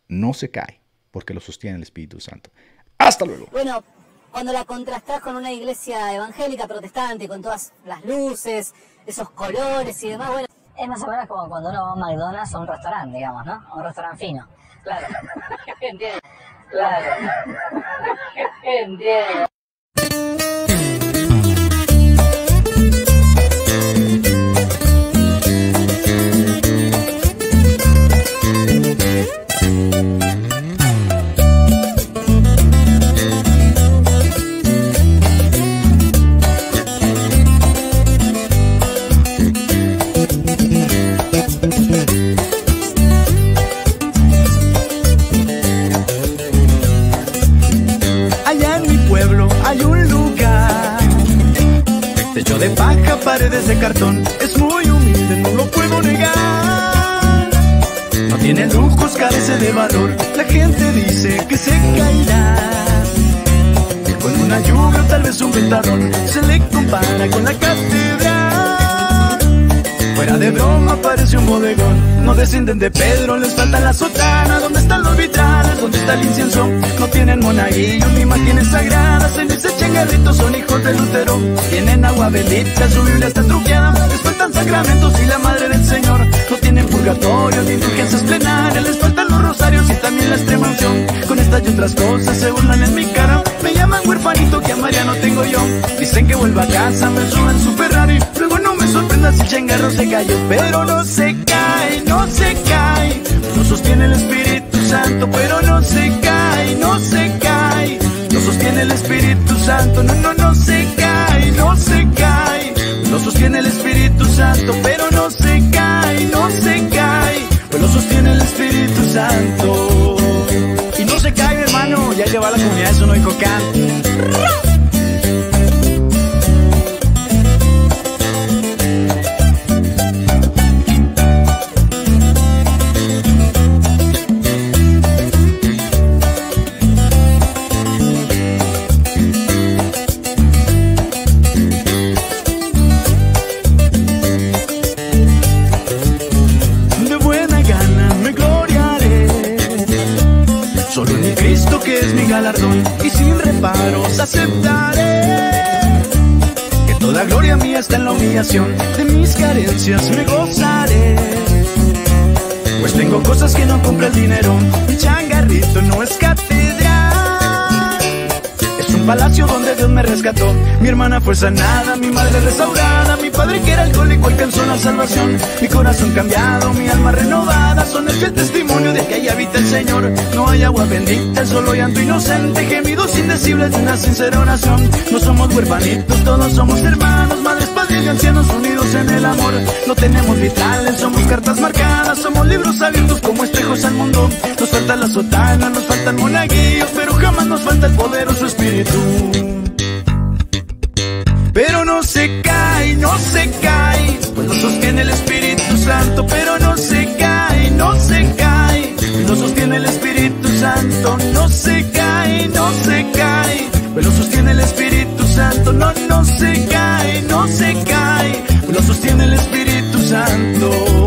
no se cae, porque lo sostiene el Espíritu Santo. Hasta luego. Bueno, cuando la contrastás con una iglesia evangélica protestante, con todas las luces, esos colores y demás, bueno. Es más o menos como cuando uno va a McDonald's o a un restaurante, digamos, ¿no? un restaurante fino. Claro. Entiendo. Claro. Entiendo. de paja, paredes de cartón Es muy humilde, no lo puedo negar No tiene lujos, carece de valor La gente dice que se caerá Y con una lluvia, tal vez un ventarrón Se le compara con la catedral de broma parece un bodegón No descienden de Pedro, les falta la sotana ¿Dónde están los vitrales? ¿Dónde está el incienso? No tienen monaguillo, ni imágenes sagradas En ese echen son hijos de Lutero Tienen agua bendita, su Biblia está truqueada Les faltan sacramentos y la madre del Señor No tienen purgatorio, ni indulgencias plenarias Les faltan los rosarios y también la extrema Con estas y otras cosas se burlan en mi cara Me llaman huerfanito que a María no tengo yo Dicen que vuelva a casa, me suben su Ferrari sorprendas si el changarro se cayó, pero no se cae, no se cae. no sostiene el Espíritu Santo, pero no se cae, no se cae. no sostiene el Espíritu Santo, no, no, no se cae, no se cae. no sostiene el Espíritu Santo, pero no se cae, no se cae. Pues sostiene el Espíritu Santo. Y no se cae, hermano, ya lleva la comunidad no Sonoy Cocán. aceptaré que toda gloria mía está en la humillación, de mis carencias me gozaré. Pues tengo cosas que no compra el dinero, mi changarrito no es catedral. Es un palacio donde Dios me rescató, mi hermana fue sanada, mi madre restaurada, padre que era alcohólico alcanzó la salvación. Mi corazón cambiado, mi alma renovada, son el testimonio de que ahí habita el Señor. No hay agua bendita, solo llanto inocente, gemidos indecibles de una sincera oración. No somos huerfanitos, todos somos hermanos, madres, padres y ancianos unidos en el amor. No tenemos vitales, somos cartas marcadas, somos libros abiertos como espejos al mundo. Nos falta la sotana, nos faltan monaguillos, pero jamás nos falta el poderoso espíritu. Pero no se cae no se cae. Pues sostiene el Espíritu Santo, pero no se cae, no se cae. Lo sostiene el Espíritu Santo, no se cae, no se cae. pero sostiene el Espíritu Santo, no, no se cae, no se cae. no sostiene el Espíritu Santo.